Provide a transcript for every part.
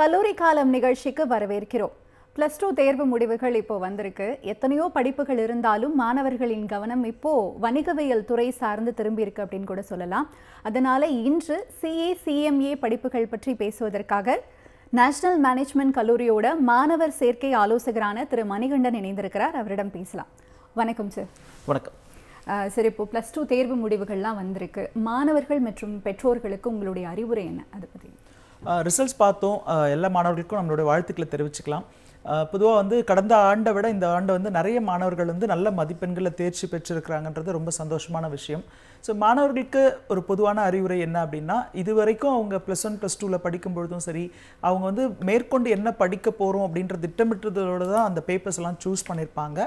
கல்லூரி காலம் நிகழ்ச்சிக்கு வரவேற்கிறோம் ப்ளஸ் டூ தேர்வு முடிவுகள் இப்போ வந்திருக்கு எத்தனையோ படிப்புகள் இருந்தாலும் மாணவர்களின் கவனம் இப்போ வணிகவியல் துறை சார்ந்து திரும்பியிருக்கு அப்படின்னு கூட சொல்லலாம் அதனால இன்று சிஏ சிஎம்ஏ படிப்புகள் பற்றி பேசுவதற்காக நேஷனல் மேனேஜ்மெண்ட் கல்லூரியோட மாணவர் சேர்க்கை ஆலோசகரான திரு மணிகண்டன் இணைந்திருக்கிறார் அவரிடம் பேசலாம் வணக்கம் சார் வணக்கம் சரி இப்போ ப்ளஸ் டூ தேர்வு முடிவுகள்லாம் வந்திருக்கு மாணவர்கள் மற்றும் பெற்றோர்களுக்கு உங்களுடைய அறிவுரை என்ன அதை பற்றி ரிசல்ட்ஸ் பார்த்தோம் எல்லா மாணவர்களுக்கும் நம்மளுடைய வாழ்த்துக்களை தெரிவிச்சுக்கலாம் பொதுவாக வந்து கடந்த ஆண்டை விட இந்த ஆண்டு வந்து நிறைய மாணவர்கள் வந்து நல்ல மதிப்பெண்களில் தேர்ச்சி பெற்றிருக்கிறாங்கன்றது ரொம்ப சந்தோஷமான விஷயம் ஸோ மாணவர்களுக்கு ஒரு பொதுவான அறிவுரை என்ன அப்படின்னா இது வரைக்கும் அவங்க ப்ளஸ் ஒன் ப்ளஸ் டூவில் படிக்கும் பொழுதும் சரி அவங்க வந்து மேற்கொண்டு என்ன படிக்க போகிறோம் அப்படின்ற திட்டமிட்டதோடு தான் அந்த பேப்பர்ஸ்லாம் சூஸ் பண்ணியிருப்பாங்க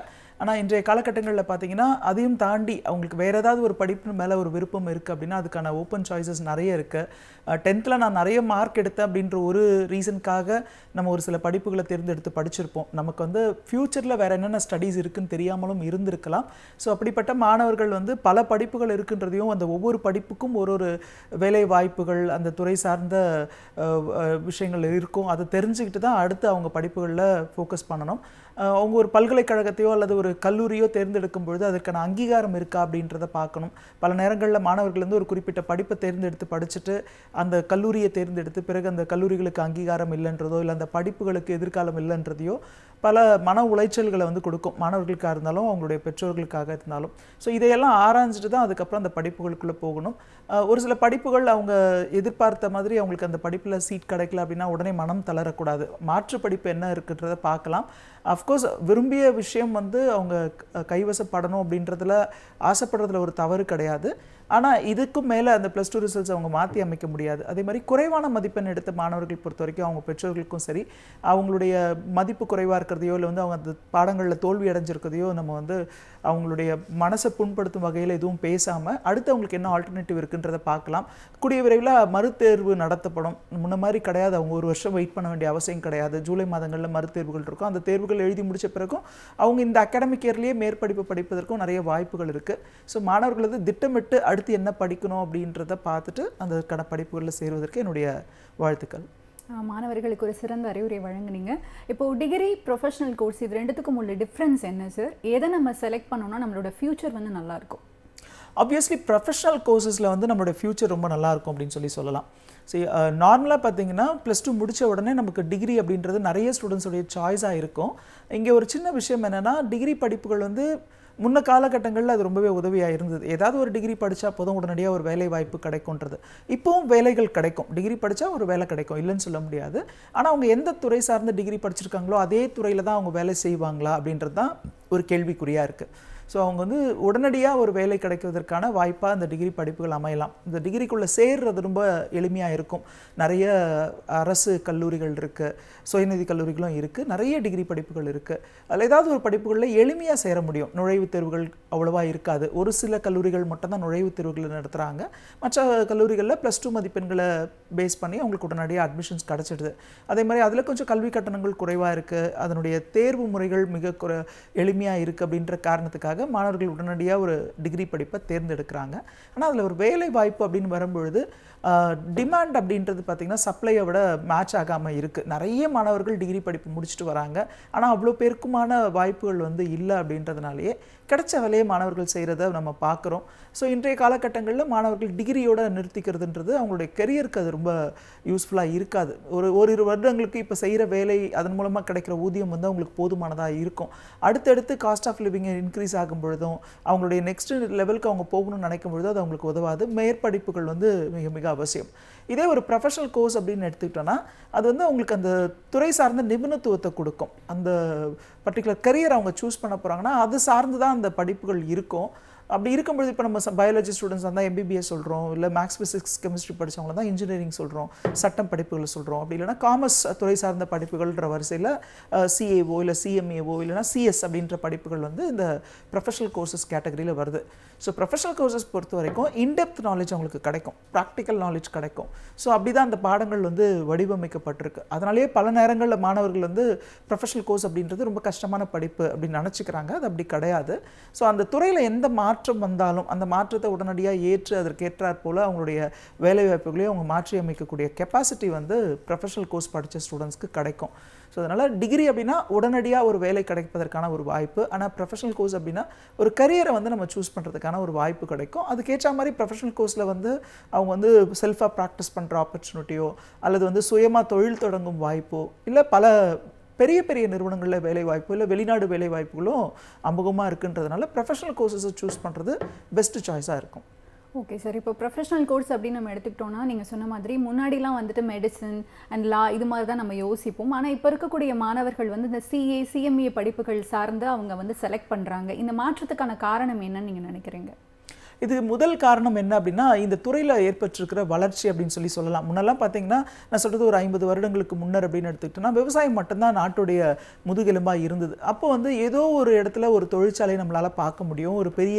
ஆனால் இன்றைய காலகட்டங்களில் பார்த்தீங்கன்னா அதையும் தாண்டி அவங்களுக்கு வேறு ஏதாவது ஒரு படிப்பு மேலே ஒரு விருப்பம் இருக்குது அப்படின்னா அதுக்கான ஓப்பன் சாய்ஸஸ் நிறைய இருக்குது டென்த்தில் நான் நிறைய மார்க் எடுத்தேன் அப்படின்ற ஒரு ரீசனுக்காக நம்ம ஒரு சில படிப்புகளை தேர்ந்தெடுத்து படிச்சிருப்போம் நமக்கு வந்து ஃப்யூச்சரில் வேறு என்னென்ன ஸ்டடீஸ் இருக்குன்னு தெரியாமலும் இருந்திருக்கலாம் ஸோ அப்படிப்பட்ட மாணவர்கள் வந்து பல படிப்புகள் இருக்குன்றதையும் அந்த ஒவ்வொரு படிப்புக்கும் ஒரு ஒரு வேலை வாய்ப்புகள் அந்த துறை சார்ந்த விஷயங்கள் இருக்கும் அதை தெரிஞ்சுக்கிட்டு தான் அடுத்து அவங்க படிப்புகளில் ஃபோக்கஸ் பண்ணணும் அவங்க ஒரு பல்கலைக்கழகத்தையோ அல்லது ஒரு கல்லூரியோ தேர்ந்தெடுக்கும் பொழுது அதற்கான அங்கீகாரம் இருக்கா அப்படின்றத பார்க்கணும் பல நேரங்களில் மாணவர்கள் வந்து ஒரு குறிப்பிட்ட படிப்பை தேர்ந்தெடுத்து படிச்சுட்டு அந்த கல்லூரியை தேர்ந்தெடுத்து பிறகு அந்த கல்லூரிகளுக்கு அங்கீகாரம் இல்லைன்றதோ இல்லை அந்த படிப்புகளுக்கு எதிர்காலம் இல்லைன்றதையோ பல மன உளைச்சல்களை வந்து கொடுக்கும் மாணவர்களுக்காக இருந்தாலும் அவங்களுடைய பெற்றோர்களுக்காக இருந்தாலும் ஸோ இதையெல்லாம் ஆராய்ஞ்சிட்டு தான் அதுக்கப்புறம் அந்த படிப்புகளுக்குள்ளே போகணும் ஒரு சில படிப்புகள் அவங்க எதிர்பார்த்த மாதிரி அவங்களுக்கு அந்த படிப்பில் சீட் கிடைக்கல அப்படின்னா உடனே மனம் தளரக்கூடாது மாற்று படிப்பு என்ன இருக்குன்றதை பார்க்கலாம் அஃப்கோர்ஸ் விரும்பிய விஷயம் வந்து அவங்க கைவசப்படணும் அப்படின்றதுல ஆசைப்படுறதுல ஒரு தவறு கிடையாது ஆனால் இதுக்கும் மேலே அந்த ப்ளஸ் டூ ரிசல்ட்ஸ் அவங்க மாற்றி அமைக்க முடியாது அதே மாதிரி குறைவான மதிப்பெண் எடுத்த மாணவர்கள் பொறுத்த வரைக்கும் அவங்க பெற்றோர்களுக்கும் சரி அவங்களுடைய மதிப்பு குறைவாக இருக்கிறதையோ இல்லை வந்து அவங்க அந்த பாடங்களில் தோல்வி அடைஞ்சிருக்கிறதையோ நம்ம வந்து அவங்களுடைய மனசை புண்படுத்தும் வகையில் எதுவும் பேசாமல் அடுத்து அவங்களுக்கு என்ன ஆல்டர்னேட்டிவ் இருக்குன்றதை பார்க்கலாம் கூடிய விரைவில் மறுத்தேர்வு நடத்தப்படும் முன்ன மாதிரி கிடையாது அவங்க ஒரு வருஷம் வெயிட் பண்ண வேண்டிய அவசியம் கிடையாது ஜூலை மாதங்களில் மறுத்தேர்வுகள் இருக்கும் அந்த தேர்வுகள் எழுதி முடித்த பிறகும் அவங்க இந்த அகாடமிக் இயர்லேயே மேற்படிப்பு படிப்பதற்கும் நிறைய வாய்ப்புகள் இருக்குது ஸோ மாணவர்களது திட்டமிட்டு அடுத்து என்ன படிக்கணும் அப்படின்றத பார்த்துட்டு கடை படிப்புகளில் சேருவதற்கு என்னுடைய வாழ்த்துக்கள் மாணவர்களுக்கு ஒரு சிறந்த அறிவுரை வழங்குனீங்க இப்போது டிகிரி ப்ரொஃபஷனல் கோர்ஸ் இது ரெண்டுத்துக்கும் உள்ள டிஃப்ரென்ஸ் என்ன சார் எதை நம்ம செலக்ட் பண்ணோம்னா நம்மளோட ஃப்யூச்சர் வந்து நல்லாயிருக்கும் ஆப்வியஸ்லி ப்ரொஃபஷனல் கோர்சஸில் வந்து நம்மளோட ஃப்யூச்சர் ரொம்ப நல்லாயிருக்கும் அப்படின்னு சொல்லி சொல்லலாம் சரி நார்மலாக பார்த்தீங்கன்னா ப்ளஸ் டூ முடித்த உடனே நமக்கு டிகிரி அப்படின்றது நிறைய ஸ்டூடெண்ட்ஸுடைய சாய்ஸாக இருக்கும் இங்கே ஒரு சின்ன விஷயம் என்னென்னா டிகிரி படிப்புகள் வந்து முன்ன காலகட்டங்களில் அது ரொம்பவே உதவியாக இருந்தது ஏதாவது ஒரு டிகிரி படித்தா போதும் உடனடியாக ஒரு வேலை வாய்ப்பு கிடைக்கும்ன்றது இப்போவும் வேலைகள் கிடைக்கும் டிகிரி படித்தா ஒரு வேலை கிடைக்கும் இல்லைன்னு சொல்ல முடியாது ஆனால் அவங்க எந்த துறை சார்ந்த டிகிரி படிச்சிருக்காங்களோ அதே துறையில் தான் அவங்க வேலை செய்வாங்களா அப்படின்றது தான் ஒரு கேள்விக்குறியாக இருக்குது ஸோ அவங்க வந்து உடனடியாக ஒரு வேலை கிடைக்குவதற்கான வாய்ப்பாக இந்த டிகிரி படிப்புகள் அமையலாம் இந்த டிகிரிக்குள்ளே சேர்றது ரொம்ப எளிமையாக இருக்கும் நிறைய அரசு கல்லூரிகள் இருக்குது சுயநிதி கல்லூரிகளும் இருக்குது நிறைய டிகிரி படிப்புகள் இருக்குது அதில் ஏதாவது ஒரு படிப்புகளில் எளிமையாக சேர முடியும் நுழைவுத் தேர்வுகள் அவ்வளோவா இருக்காது ஒரு சில கல்லூரிகள் மட்டும்தான் நுழைவுத் தேர்வுகளை நடத்துகிறாங்க மற்ற கல்லூரிகளில் ப்ளஸ் டூ மதிப்பெண்களை பேஸ் பண்ணி அவங்களுக்கு உடனடியாக அட்மிஷன்ஸ் கிடச்சிடுது அதே மாதிரி அதில் கொஞ்சம் கல்வி கட்டணங்கள் குறைவாக இருக்குது அதனுடைய தேர்வு முறைகள் மிக குறை எளிமையாக இருக்குது அப்படின்ற காரணத்துக்காக படிப்பதற்காக மாணவர்கள் உடனடியாக ஒரு டிகிரி படிப்பை தேர்ந்தெடுக்கிறாங்க ஆனால் அதில் ஒரு வேலை வாய்ப்பு அப்படின்னு வரும்பொழுது டிமாண்ட் அப்படின்றது பார்த்திங்கன்னா சப்ளையை விட மேட்ச் ஆகாமல் இருக்குது நிறைய மாணவர்கள் டிகிரி படிப்பு முடிச்சுட்டு வராங்க ஆனால் அவ்வளோ பெருக்குமான வாய்ப்புகள் வந்து இல்லை அப்படின்றதுனாலேயே கிடைச்ச வேலையை மாணவர்கள் செய்கிறத நம்ம பார்க்குறோம் ஸோ இன்றைய காலகட்டங்களில் மாணவர்கள் டிகிரியோட நிறுத்திக்கிறதுன்றது அவங்களுடைய கெரியருக்கு அது ரொம்ப யூஸ்ஃபுல்லாக இருக்காது ஒரு ஓரிரு வருடங்களுக்கு இப்போ செய்கிற வேலை அதன் மூலமாக கிடைக்கிற ஊதியம் வந்து அவங்களுக்கு போதுமானதாக இருக்கும் அடுத்தடுத்து காஸ்ட் ஆஃப் லிவிங் இன்க்ரீஸ் ஆகும் பொழுதும் அவங்களுடைய நெக்ஸ்ட் லெவலுக்கு அவங்க போகணும்னு நினைக்கும் பொழுது அது அவங்களுக்கு உதவாது மேற்படிப்புகள் வந்து மிக மிக மிக அவசியம் இதே ஒரு ப்ரொஃபஷனல் கோர்ஸ் அப்படின்னு எடுத்துக்கிட்டோன்னா அது வந்து அவங்களுக்கு அந்த துறை சார்ந்த நிபுணத்துவத்தை கொடுக்கும் அந்த பர்டிகுலர் கரியர் அவங்க சூஸ் பண்ண போகிறாங்கன்னா அது சார்ந்து தான் அந்த படிப்புகள் இருக்கும் அப்படி இருக்கும்பொழுது இப்போ நம்ம பயாலஜி ஸ்டூடெண்ட்ஸ் தான் எம்பிபிஎஸ் சொல்கிறோம் இல்லை மேக்ஸ் ஃபிசிக்ஸ் கெமிஸ்ட்ரி படித்தவங்கள தான் இன்ஜினியரிங் சொல்கிறோம் சட்டம் படிப்புகள் சொல்கிறோம் அப்படி இல்லைனா காமர்ஸ் துறை சார்ந்த படிப்புகள்ன்ற வரிசையில் சிஏஓ இல்லை சிஎம்ஏஓ இல்லைனா சிஎஸ் அப்படின்ற படிப்புகள் வந்து இந்த ப்ரொஃபஷனல் கோர்சஸ் கேட்டகரியில் வருது ஸோ ப்ரொஃபஷனல் கோர்சஸ் பொறுத்த வரைக்கும் இன்டெப்த் நாலேஜ் அவங்களுக்கு கிடைக்கும் ப்ராக்டிக்கல் நாலேஜ் கிடைக்கும் ஸோ அப்படி தான் அந்த பாடங்கள் வந்து வடிவமைக்கப்பட்டிருக்கு அதனாலேயே பல நேரங்களில் மாணவர்கள் வந்து ப்ரொஃபஷனல் கோர்ஸ் அப்படின்றது ரொம்ப கஷ்டமான படிப்பு அப்படின்னு நினச்சிக்கிறாங்க அது அப்படி கிடையாது ஸோ அந்த துறையில் எந்த மாற்ற மாற்றம் வந்தாலும் அந்த மாற்றத்தை உடனடியாக ஏற்று ஏற்றாற் போல் அவங்களுடைய வேலைவாய்ப்புகளையும் அவங்க மாற்றி அமைக்கக்கூடிய கெப்பாசிட்டி வந்து ப்ரொஃபஷனல் கோர்ஸ் படித்த ஸ்டூடெண்ட்ஸ்க்கு கிடைக்கும் ஸோ அதனால் டிகிரி அப்படின்னா உடனடியாக ஒரு வேலை கிடைப்பதற்கான ஒரு வாய்ப்பு ஆனால் ப்ரொஃபஷனல் கோர்ஸ் அப்படின்னா ஒரு கரியரை வந்து நம்ம சூஸ் பண்ணுறதுக்கான ஒரு வாய்ப்பு கிடைக்கும் அதுக்கேற்ற மாதிரி ப்ரொஃபஷனல் கோர்ஸில் வந்து அவங்க வந்து செல்ஃபாக ப்ராக்டிஸ் பண்ணுற ஆப்பர்ச்சுனிட்டியோ அல்லது வந்து சுயமாக தொழில் தொடங்கும் வாய்ப்போ இல்லை பல பெரிய பெரிய நிறுவனங்களில் வேலை வாய்ப்பு இல்லை வெளிநாடு வேலை வாய்ப்புகளும் அமுகமாக இருக்குன்றதுனால ப்ரொஃபஷனல் கோர்சஸை சூஸ் பண்ணுறது பெஸ்ட்டு சாய்ஸாக இருக்கும் ஓகே சார் இப்போ ப்ரொஃபஷனல் கோர்ஸ் அப்படின்னு நம்ம எடுத்துக்கிட்டோம்னா நீங்கள் சொன்ன மாதிரி முன்னாடிலாம் வந்துட்டு மெடிசன் அண்ட் லா இது மாதிரி தான் நம்ம யோசிப்போம் ஆனால் இப்போ இருக்கக்கூடிய மாணவர்கள் வந்து இந்த சிஏ சிஎம்ஏ படிப்புகள் சார்ந்து அவங்க வந்து செலக்ட் பண்ணுறாங்க இந்த மாற்றத்துக்கான காரணம் என்னன்னு நீங்கள் நினைக்கிறீங்க இது முதல் காரணம் என்ன அப்படின்னா இந்த துறையில் ஏற்பட்டிருக்கிற வளர்ச்சி அப்படின்னு சொல்லி சொல்லலாம் முன்னெல்லாம் பார்த்தீங்கன்னா நான் சொல்கிறது ஒரு ஐம்பது வருடங்களுக்கு முன்னர் அப்படின்னு எடுத்துக்கிட்டோம்னா விவசாயம் மட்டும்தான் நாட்டுடைய முதுகெலும்பாக இருந்தது அப்போ வந்து ஏதோ ஒரு இடத்துல ஒரு தொழிற்சாலை நம்மளால் பார்க்க முடியும் ஒரு பெரிய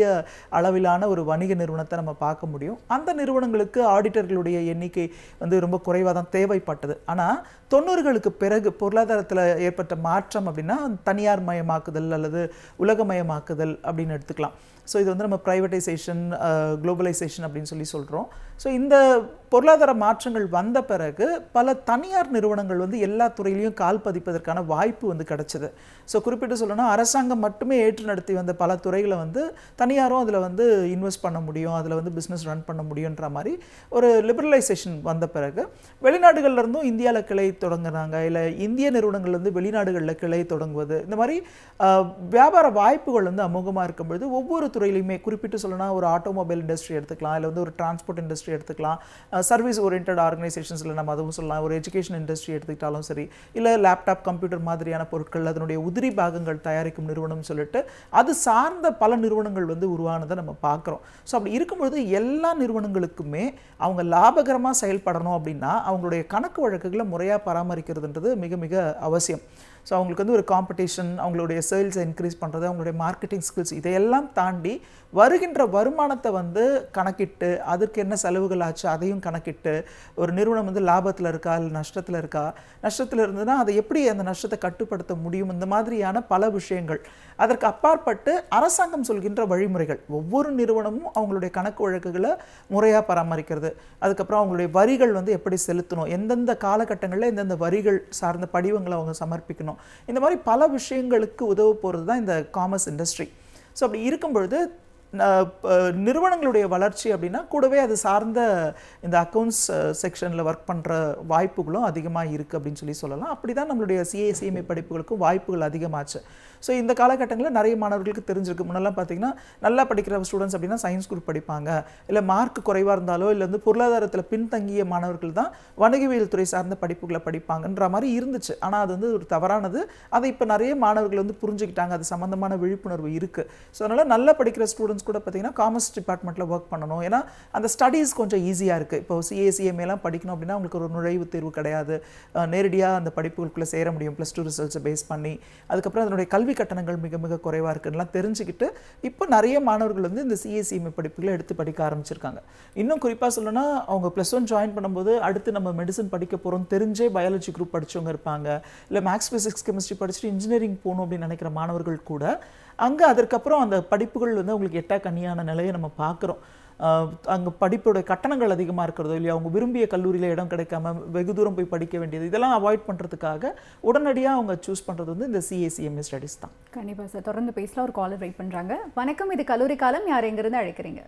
அளவிலான ஒரு வணிக நிறுவனத்தை நம்ம பார்க்க முடியும் அந்த நிறுவனங்களுக்கு ஆடிட்டர்களுடைய எண்ணிக்கை வந்து ரொம்ப குறைவாக தான் தேவைப்பட்டது ஆனால் தொண்ணூறுகளுக்கு பிறகு பொருளாதாரத்தில் ஏற்பட்ட மாற்றம் அப்படின்னா தனியார் மயமாக்குதல் அல்லது உலகமயமாக்குதல் அப்படின்னு எடுத்துக்கலாம் ஸோ இது வந்து நம்ம ப்ரைவேட்டைசேஷன் குளோபலைசேஷன் uh, அப்படின்னு சொல்லி சொல்கிறோம் ஸோ இந்த பொருளாதார மாற்றங்கள் வந்த பிறகு பல தனியார் நிறுவனங்கள் வந்து எல்லா துறையிலையும் கால் பதிப்பதற்கான வாய்ப்பு வந்து கிடச்சிது ஸோ குறிப்பிட்டு சொல்லணும்னா அரசாங்கம் மட்டுமே ஏற்று நடத்தி வந்த பல துறைகளை வந்து தனியாரும் அதில் வந்து இன்வெஸ்ட் பண்ண முடியும் அதில் வந்து பிஸ்னஸ் ரன் பண்ண முடியுன்ற மாதிரி ஒரு லிபரலைசேஷன் வந்த பிறகு வெளிநாடுகள்லேருந்தும் இந்தியாவில் கிளை தொடங்குறாங்க இல்லை இந்திய நிறுவனங்கள்லேருந்து வெளிநாடுகளில் கிளை தொடங்குவது இந்த மாதிரி வியாபார வாய்ப்புகள் வந்து அமோகமாக இருக்கும்பொழுது ஒவ்வொரு துறையிலையுமே குறிப்பிட்டு சொல்லணும்னா ஒரு ஆட்டோமொபைல் இண்டஸ்ட்ரி எடுத்துக்கலாம் இல்லை வந்து ஒரு டிரான்ஸ்போர்ட் இண்டஸ்ட்ரி இண்டஸ்ட்ரி எடுத்துக்கலாம் சர்வீஸ் ஓரியன்ட் ஆர்கனைசேஷன்ஸில் நம்ம அதுவும் சொல்லலாம் ஒரு எஜுகேஷன் இண்டஸ்ட்ரி எடுத்துக்கிட்டாலும் சரி இல்லை லேப்டாப் கம்ப்யூட்டர் மாதிரியான பொருட்கள் அதனுடைய உதிரி பாகங்கள் தயாரிக்கும் நிறுவனம் சொல்லிட்டு அது சார்ந்த பல நிறுவனங்கள் வந்து உருவானதை நம்ம பார்க்குறோம் ஸோ அப்படி இருக்கும்பொழுது எல்லா நிறுவனங்களுக்குமே அவங்க லாபகரமாக செயல்படணும் அப்படின்னா அவங்களுடைய கணக்கு வழக்குகளை முறையாக பராமரிக்கிறதுன்றது மிக மிக அவசியம் ஸோ அவங்களுக்கு வந்து ஒரு காம்படிஷன் அவங்களுடைய சேல்ஸை இன்க்ரீஸ் பண்ணுறது அவங்களுடைய மார்க்கெட்டிங் ஸ்கில்ஸ் இதையெல்லாம் தாண்டி வருகின்ற வருமானத்தை வந்து கணக்கிட்டு அதற்கு என்ன செலவுகள் ஆச்சு அதையும் கணக்கிட்டு ஒரு நிறுவனம் வந்து லாபத்தில் இருக்கா இல்லை நஷ்டத்தில் இருக்கா நஷ்டத்தில் இருந்ததுன்னா அதை எப்படி அந்த நஷ்டத்தை கட்டுப்படுத்த முடியும் இந்த மாதிரியான பல விஷயங்கள் அதற்கு அப்பாற்பட்டு அரசாங்கம் சொல்கின்ற வழிமுறைகள் ஒவ்வொரு நிறுவனமும் அவங்களுடைய கணக்கு வழக்குகளை முறையாக பராமரிக்கிறது அதுக்கப்புறம் அவங்களுடைய வரிகள் வந்து எப்படி செலுத்தணும் எந்தெந்த காலகட்டங்களில் எந்தெந்த வரிகள் சார்ந்த படிவங்களை அவங்க சமர்ப்பிக்கணும் இந்த மாதிரி பல விஷயங்களுக்கு உதவ போகிறது தான் இந்த காமர்ஸ் இண்டஸ்ட்ரி ஸோ அப்படி இருக்கும் பொழுது நிறுவனங்களுடைய வளர்ச்சி அப்படின்னா கூடவே அது சார்ந்த இந்த அக்கௌண்ட்ஸ் செக்ஷனில் ஒர்க் பண்ணுற வாய்ப்புகளும் அதிகமாக இருக்குது அப்படின்னு சொல்லி சொல்லலாம் அப்படி தான் நம்மளுடைய சிஏசிஎம்ஏ படிப்புகளுக்கும் வாய்ப்புகள் அதிகமாச்சு ஸோ இந்த காலகட்டங்களில் நிறைய மாணவர்களுக்கு தெரிஞ்சிருக்கு முன்னெல்லாம் பார்த்தீங்கன்னா நல்லா படிக்கிற ஸ்டூடெண்ட்ஸ் அப்படின்னா சயின்ஸ் குரூப் படிப்பாங்க இல்லை மார்க் குறைவாக இருந்தாலோ இல்லை வந்து பொருளாதாரத்தில் பின்தங்கிய மாணவர்கள் தான் வணிகவியல் துறை சார்ந்த படிப்புகளை படிப்பாங்கன்ற மாதிரி இருந்துச்சு ஆனால் அது வந்து ஒரு தவறானது அதை இப்போ நிறைய மாணவர்கள் வந்து புரிஞ்சுக்கிட்டாங்க அது சம்மந்தமான விழிப்புணர்வு இருக்குது ஸோ அதனால் நல்லா படிக்கிற ஸ்டூடெண்ட்ஸ் கூட பார்த்திங்கன்னா காமர்ஸ் டிபார்ட்மெண்ட்டில் ஒர்க் பண்ணணும் ஏன்னா அந்த ஸ்டடீஸ் கொஞ்சம் ஈஸியாக இருக்குது இப்போ சிஏசிஎம்ஏலாம் படிக்கணும் அப்படின்னா அவங்களுக்கு ஒரு நுழைவுத் தேர்வு கிடையாது நேரடியாக அந்த படிப்புகளுக்குள்ளே சேர முடியும் ப்ளஸ் டூ ரிசல்ட்ஸை பேஸ் பண்ணி அதுக்கப்புறம் அதனுடைய கல்வி கல்வி கட்டணங்கள் மிக மிக குறைவாக இருக்குன்னெலாம் தெரிஞ்சுக்கிட்டு இப்போ நிறைய மாணவர்கள் வந்து இந்த சிஎஸ்இஎம்ஐ e e படிப்புகளை எடுத்து படிக்க ஆரம்பிச்சிருக்காங்க இன்னும் குறிப்பாக சொல்லணும்னா அவங்க ப்ளஸ் ஒன் ஜாயின் பண்ணும்போது அடுத்து நம்ம மெடிசன் படிக்க போகிறோம் தெரிஞ்சே பயாலஜி குரூப் படித்தவங்க இருப்பாங்க இல்லை மேக்ஸ் ஃபிசிக்ஸ் கெமிஸ்ட்ரி படிச்சுட்டு இன்ஜினியரிங் போகணும் அப்படின்னு நினைக்கிற மாணவர்கள் கூட அங்கே அதற்கப்புறம் அந்த படிப்புகள் வந்து அவங்களுக்கு எட்டா கனியான நிலையை நம்ம பார்க்குறோம் அங்கே படிப்போட கட்டணங்கள் அதிகமாக இருக்கிறதோ இல்லையா அவங்க விரும்பிய கல்லூரியில் இடம் கிடைக்காம வெகு தூரம் போய் படிக்க வேண்டியது இதெல்லாம் அவாய்ட் பண்ணுறதுக்காக உடனடியாக அவங்க சூஸ் பண்ணுறது வந்து இந்த சிஏசிஎம்ஏ ஸ்டடிஸ் தான் கண்டிப்பாக சார் தொடர்ந்து பேசலாம் ஒரு காலர் வெயிட் பண்ணுறாங்க வணக்கம் இது கல்லூரி காலம் யார் எங்கேருந்து அழைக்கிறீங்க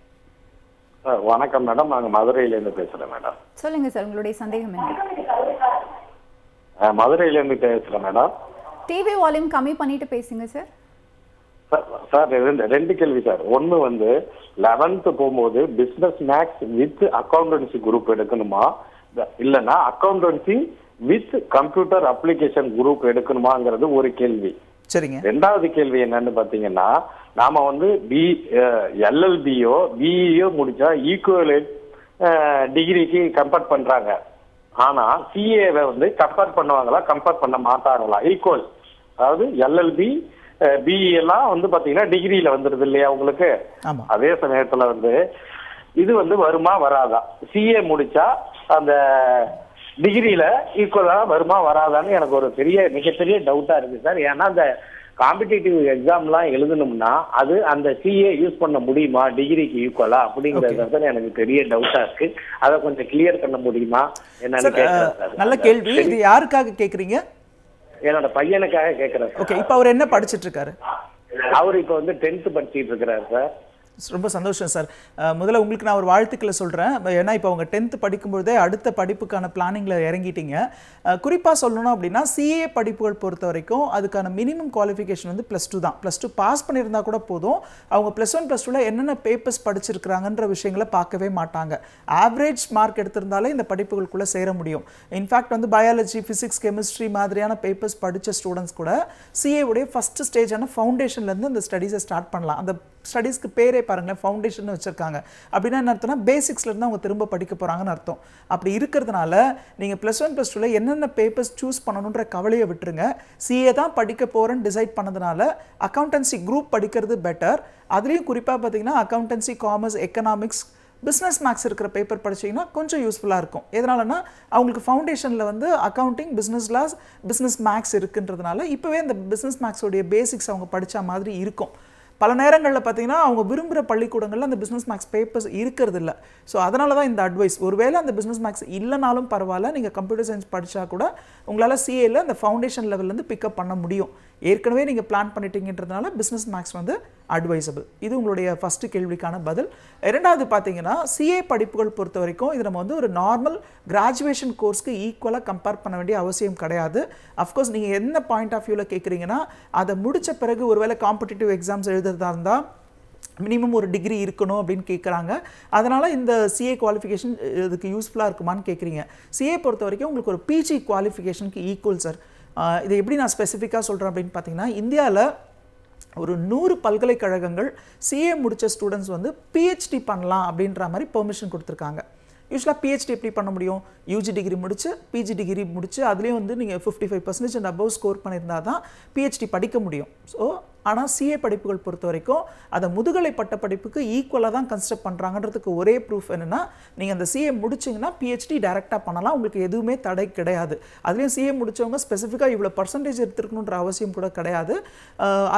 வணக்கம் மேடம் நாங்கள் மதுரையிலேருந்து பேசுகிறேன் மேடம் சொல்லுங்க சார் உங்களுடைய சந்தேகம் என்ன மதுரையிலேருந்து பேசுகிறேன் மேடம் டிவி வால்யூம் கம்மி பண்ணிட்டு பேசுங்க சார் சார் ரெண்டு ரெண்டு கேள்வி சார் ஒண்ணு வந்து லெவன்த்து போகும்போது business maths with accountancy group எடுக்கணுமா இல்லைன்னா accountancy with computer application group எடுக்கணுமாங்கிறது ஒரு கேள்வி சரிங்க ரெண்டாவது கேள்வி என்னன்னு பாத்தீங்கன்னா நாம வந்து பி எல்எல்பியோ பிஇயோ முடிச்சா ஈக்குவலேட் டிகிரிக்கு கம்பேர் பண்றாங்க ஆனா சிஏவை வந்து கம்பேர் பண்ணுவாங்களா கம்பேர் பண்ண மாட்டாங்களா ஈக்குவல் அதாவது எல்எல்பி பிஇ e எல்லாம் வந்து பாத்தீங்கன்னா டிகிரியில வந்துருது இல்லையா உங்களுக்கு அதே சமயத்துல வந்து இது வந்து வருமா வராதா சிஏ முடிச்சா அந்த டிகிரியில ஈக்குவலா வருமா வராதான்னு எனக்கு ஒரு பெரிய மிகப்பெரிய டவுட்டா இருக்கு சார் ஏன்னா அந்த காம்படிட்டிவ் எக்ஸாம்லாம் எழுதணும்னா அது அந்த சிஏ யூஸ் பண்ண முடியுமா டிகிரிக்கு ஈக்குவலா அப்படிங்கிறது எனக்கு பெரிய டவுட்டா இருக்கு அதை கொஞ்சம் கிளியர் பண்ண முடியுமா என்னன்னு நல்ல கேள்வி இது யாருக்காக கேக்குறீங்க என்னோட பையனுக்காக கேட்கறேன் ஓகே இப்போ அவர் என்ன படிச்சிட்டு இருக்காரு அவர் இப்போ வந்து டென்த் படிச்சிட்டு இருக்கிறார் சார் ரொம்ப சந்தோஷம் சார் முதல்ல உங்களுக்கு நான் ஒரு வாழ்த்துக்களை சொல்கிறேன் ஏன்னா இப்போ அவங்க டென்த்து படிக்கும்பொழுதே அடுத்த படிப்புக்கான பிளானிங்கில் இறங்கிட்டீங்க குறிப்பாக சொல்லணும் அப்படின்னா சிஏ படிப்புகள் பொறுத்த வரைக்கும் அதுக்கான மினிமம் குவாலிஃபிகேஷன் வந்து ப்ளஸ் டூ தான் ப்ளஸ் டூ பாஸ் பண்ணியிருந்தால் கூட போதும் அவங்க ப்ளஸ் ஒன் ப்ளஸ் டூவில் என்னென்ன பேப்பர்ஸ் படிச்சிருக்கிறாங்கன்ற விஷயங்களை பார்க்கவே மாட்டாங்க ஆவரேஜ் மார்க் எடுத்திருந்தாலே இந்த படிப்புகளுக்குள்ளே சேர முடியும் இன்ஃபேக்ட் வந்து பயாலஜி ஃபிசிக்ஸ் கெமிஸ்ட்ரி மாதிரியான பேப்பர்ஸ் படித்த ஸ்டூடெண்ட்ஸ் கூட உடைய ஃபஸ்ட்டு ஸ்டேஜான ஃபவுண்டேஷன்லேருந்து அந்த ஸ்டடீஸை ஸ்டார்ட் பண்ணலாம் அந்த ஸ்டடீஸ்க்கு பேரே பாருங்களேன் ஃபவுண்டேஷன் வச்சுருக்காங்க அப்படின்னா என்ன அர்த்தம்னா பேசிக்ஸ்லேருந்து அவங்க திரும்ப படிக்க போகிறாங்கன்னு அர்த்தம் அப்படி இருக்கிறதுனால நீங்கள் ப்ளஸ் ஒன் ப்ளஸ் டூவில் என்னென்ன பேப்பர்ஸ் சூஸ் பண்ணணுன்ற கவலையை விட்டுருங்க சிஏ தான் படிக்க போகிறேன்னு டிசைட் பண்ணதுனால அக்கௌண்டன்சி குரூப் படிக்கிறது பெட்டர் அதுலேயும் குறிப்பாக பார்த்தீங்கன்னா accountancy commerce economics business maths இருக்கிற பேப்பர் படிச்சிங்கன்னா கொஞ்சம் யூஸ்ஃபுல்லாக இருக்கும் எதனாலனா அவங்களுக்கு ஃபவுண்டேஷனில் வந்து accounting business laws business maths இருக்குன்றதுனால இப்போவே இந்த பிஸ்னஸ் மேக்ஸோடைய பேசிக்ஸ் அவங்க படித்த மாதிரி இருக்கும் பல நேரங்களில் பார்த்தீங்கன்னா அவங்க விரும்புகிற பள்ளிக்கூடங்களில் அந்த பிஸ்னஸ் மேக்ஸ் பேப்பர்ஸ் இருக்கிறது இல்லை ஸோ அதனால தான் இந்த அட்வைஸ் ஒருவேளை அந்த பிஸ்னஸ் மேக்ஸ் இல்லைனாலும் பரவாயில்ல நீங்கள் கம்ப்யூட்டர் சயின்ஸ் படித்தா கூட உங்களால் சிஏல அந்த ஃபவுண்டேஷன் லெவல்லேருந்து பிக்கப் பண்ண முடியும் ஏற்கனவே நீங்கள் பிளான் பண்ணிட்டீங்கன்றதுனால பிஸ்னஸ் மேக்ஸ் வந்து அட்வைசபிள் இது உங்களுடைய ஃபஸ்ட்டு கேள்விக்கான பதில் இரண்டாவது பார்த்தீங்கன்னா சிஏ படிப்புகள் பொறுத்த வரைக்கும் இது நம்ம வந்து ஒரு நார்மல் கிராஜுவேஷன் கோர்ஸ்க்கு ஈக்குவலாக கம்பேர் பண்ண வேண்டிய அவசியம் கிடையாது அஃப்கோர்ஸ் நீங்கள் எந்த பாயிண்ட் ஆஃப் வியூவில் கேட்குறீங்கன்னா அதை முடித்த பிறகு ஒருவேளை காம்படிட்டிவ் எக்ஸாம்ஸ் எழுதுறதா இருந்தால் மினிமம் ஒரு டிகிரி இருக்கணும் அப்படின்னு கேட்குறாங்க அதனால் இந்த சிஏ குவாலிஃபிகேஷன் இதுக்கு யூஸ்ஃபுல்லாக இருக்குமான்னு கேட்குறீங்க சிஏ பொறுத்த வரைக்கும் உங்களுக்கு ஒரு பிஜி குவாலிஃபிகேஷனுக்கு ஈக்குவல் சார் இதை எப்படி நான் ஸ்பெசிஃபிக்காக சொல்கிறேன் அப்படின்னு பார்த்தீங்கன்னா இந்தியாவில் ஒரு நூறு பல்கலைக்கழகங்கள் சிஏ முடித்த ஸ்டூடெண்ட்ஸ் வந்து பிஹெச்டி பண்ணலாம் அப்படின்ற மாதிரி பெர்மிஷன் கொடுத்துருக்காங்க யூஸ்வலாக பிஹெச்டி எப்படி பண்ண முடியும் யூஜி டிகிரி முடிச்சு பிஜி டிகிரி முடிச்சு அதுலேயும் வந்து நீங்கள் fifty five percentage and above score பண்ணியிருந்தால் தான் பிஹெச்டி படிக்க முடியும் ஸோ ஆனால் சிஏ படிப்புகள் பொறுத்த வரைக்கும் அதை முதுகலை பட்ட படிப்புக்கு ஈக்குவலாக தான் கன்சிடர் பண்ணுறாங்கன்றதுக்கு ஒரே ப்ரூஃப் என்னென்னா நீங்கள் அந்த சிஏ முடிச்சிங்கன்னா பிஹெச்டி டைரெக்டாக பண்ணலாம் உங்களுக்கு எதுவுமே தடை கிடையாது அதுலேயும் சிஏ முடித்தவங்க ஸ்பெசிஃபிக்காக இவ்வளோ பர்சன்டேஜ் எடுத்துருக்கணுன்ற அவசியம் கூட கிடையாது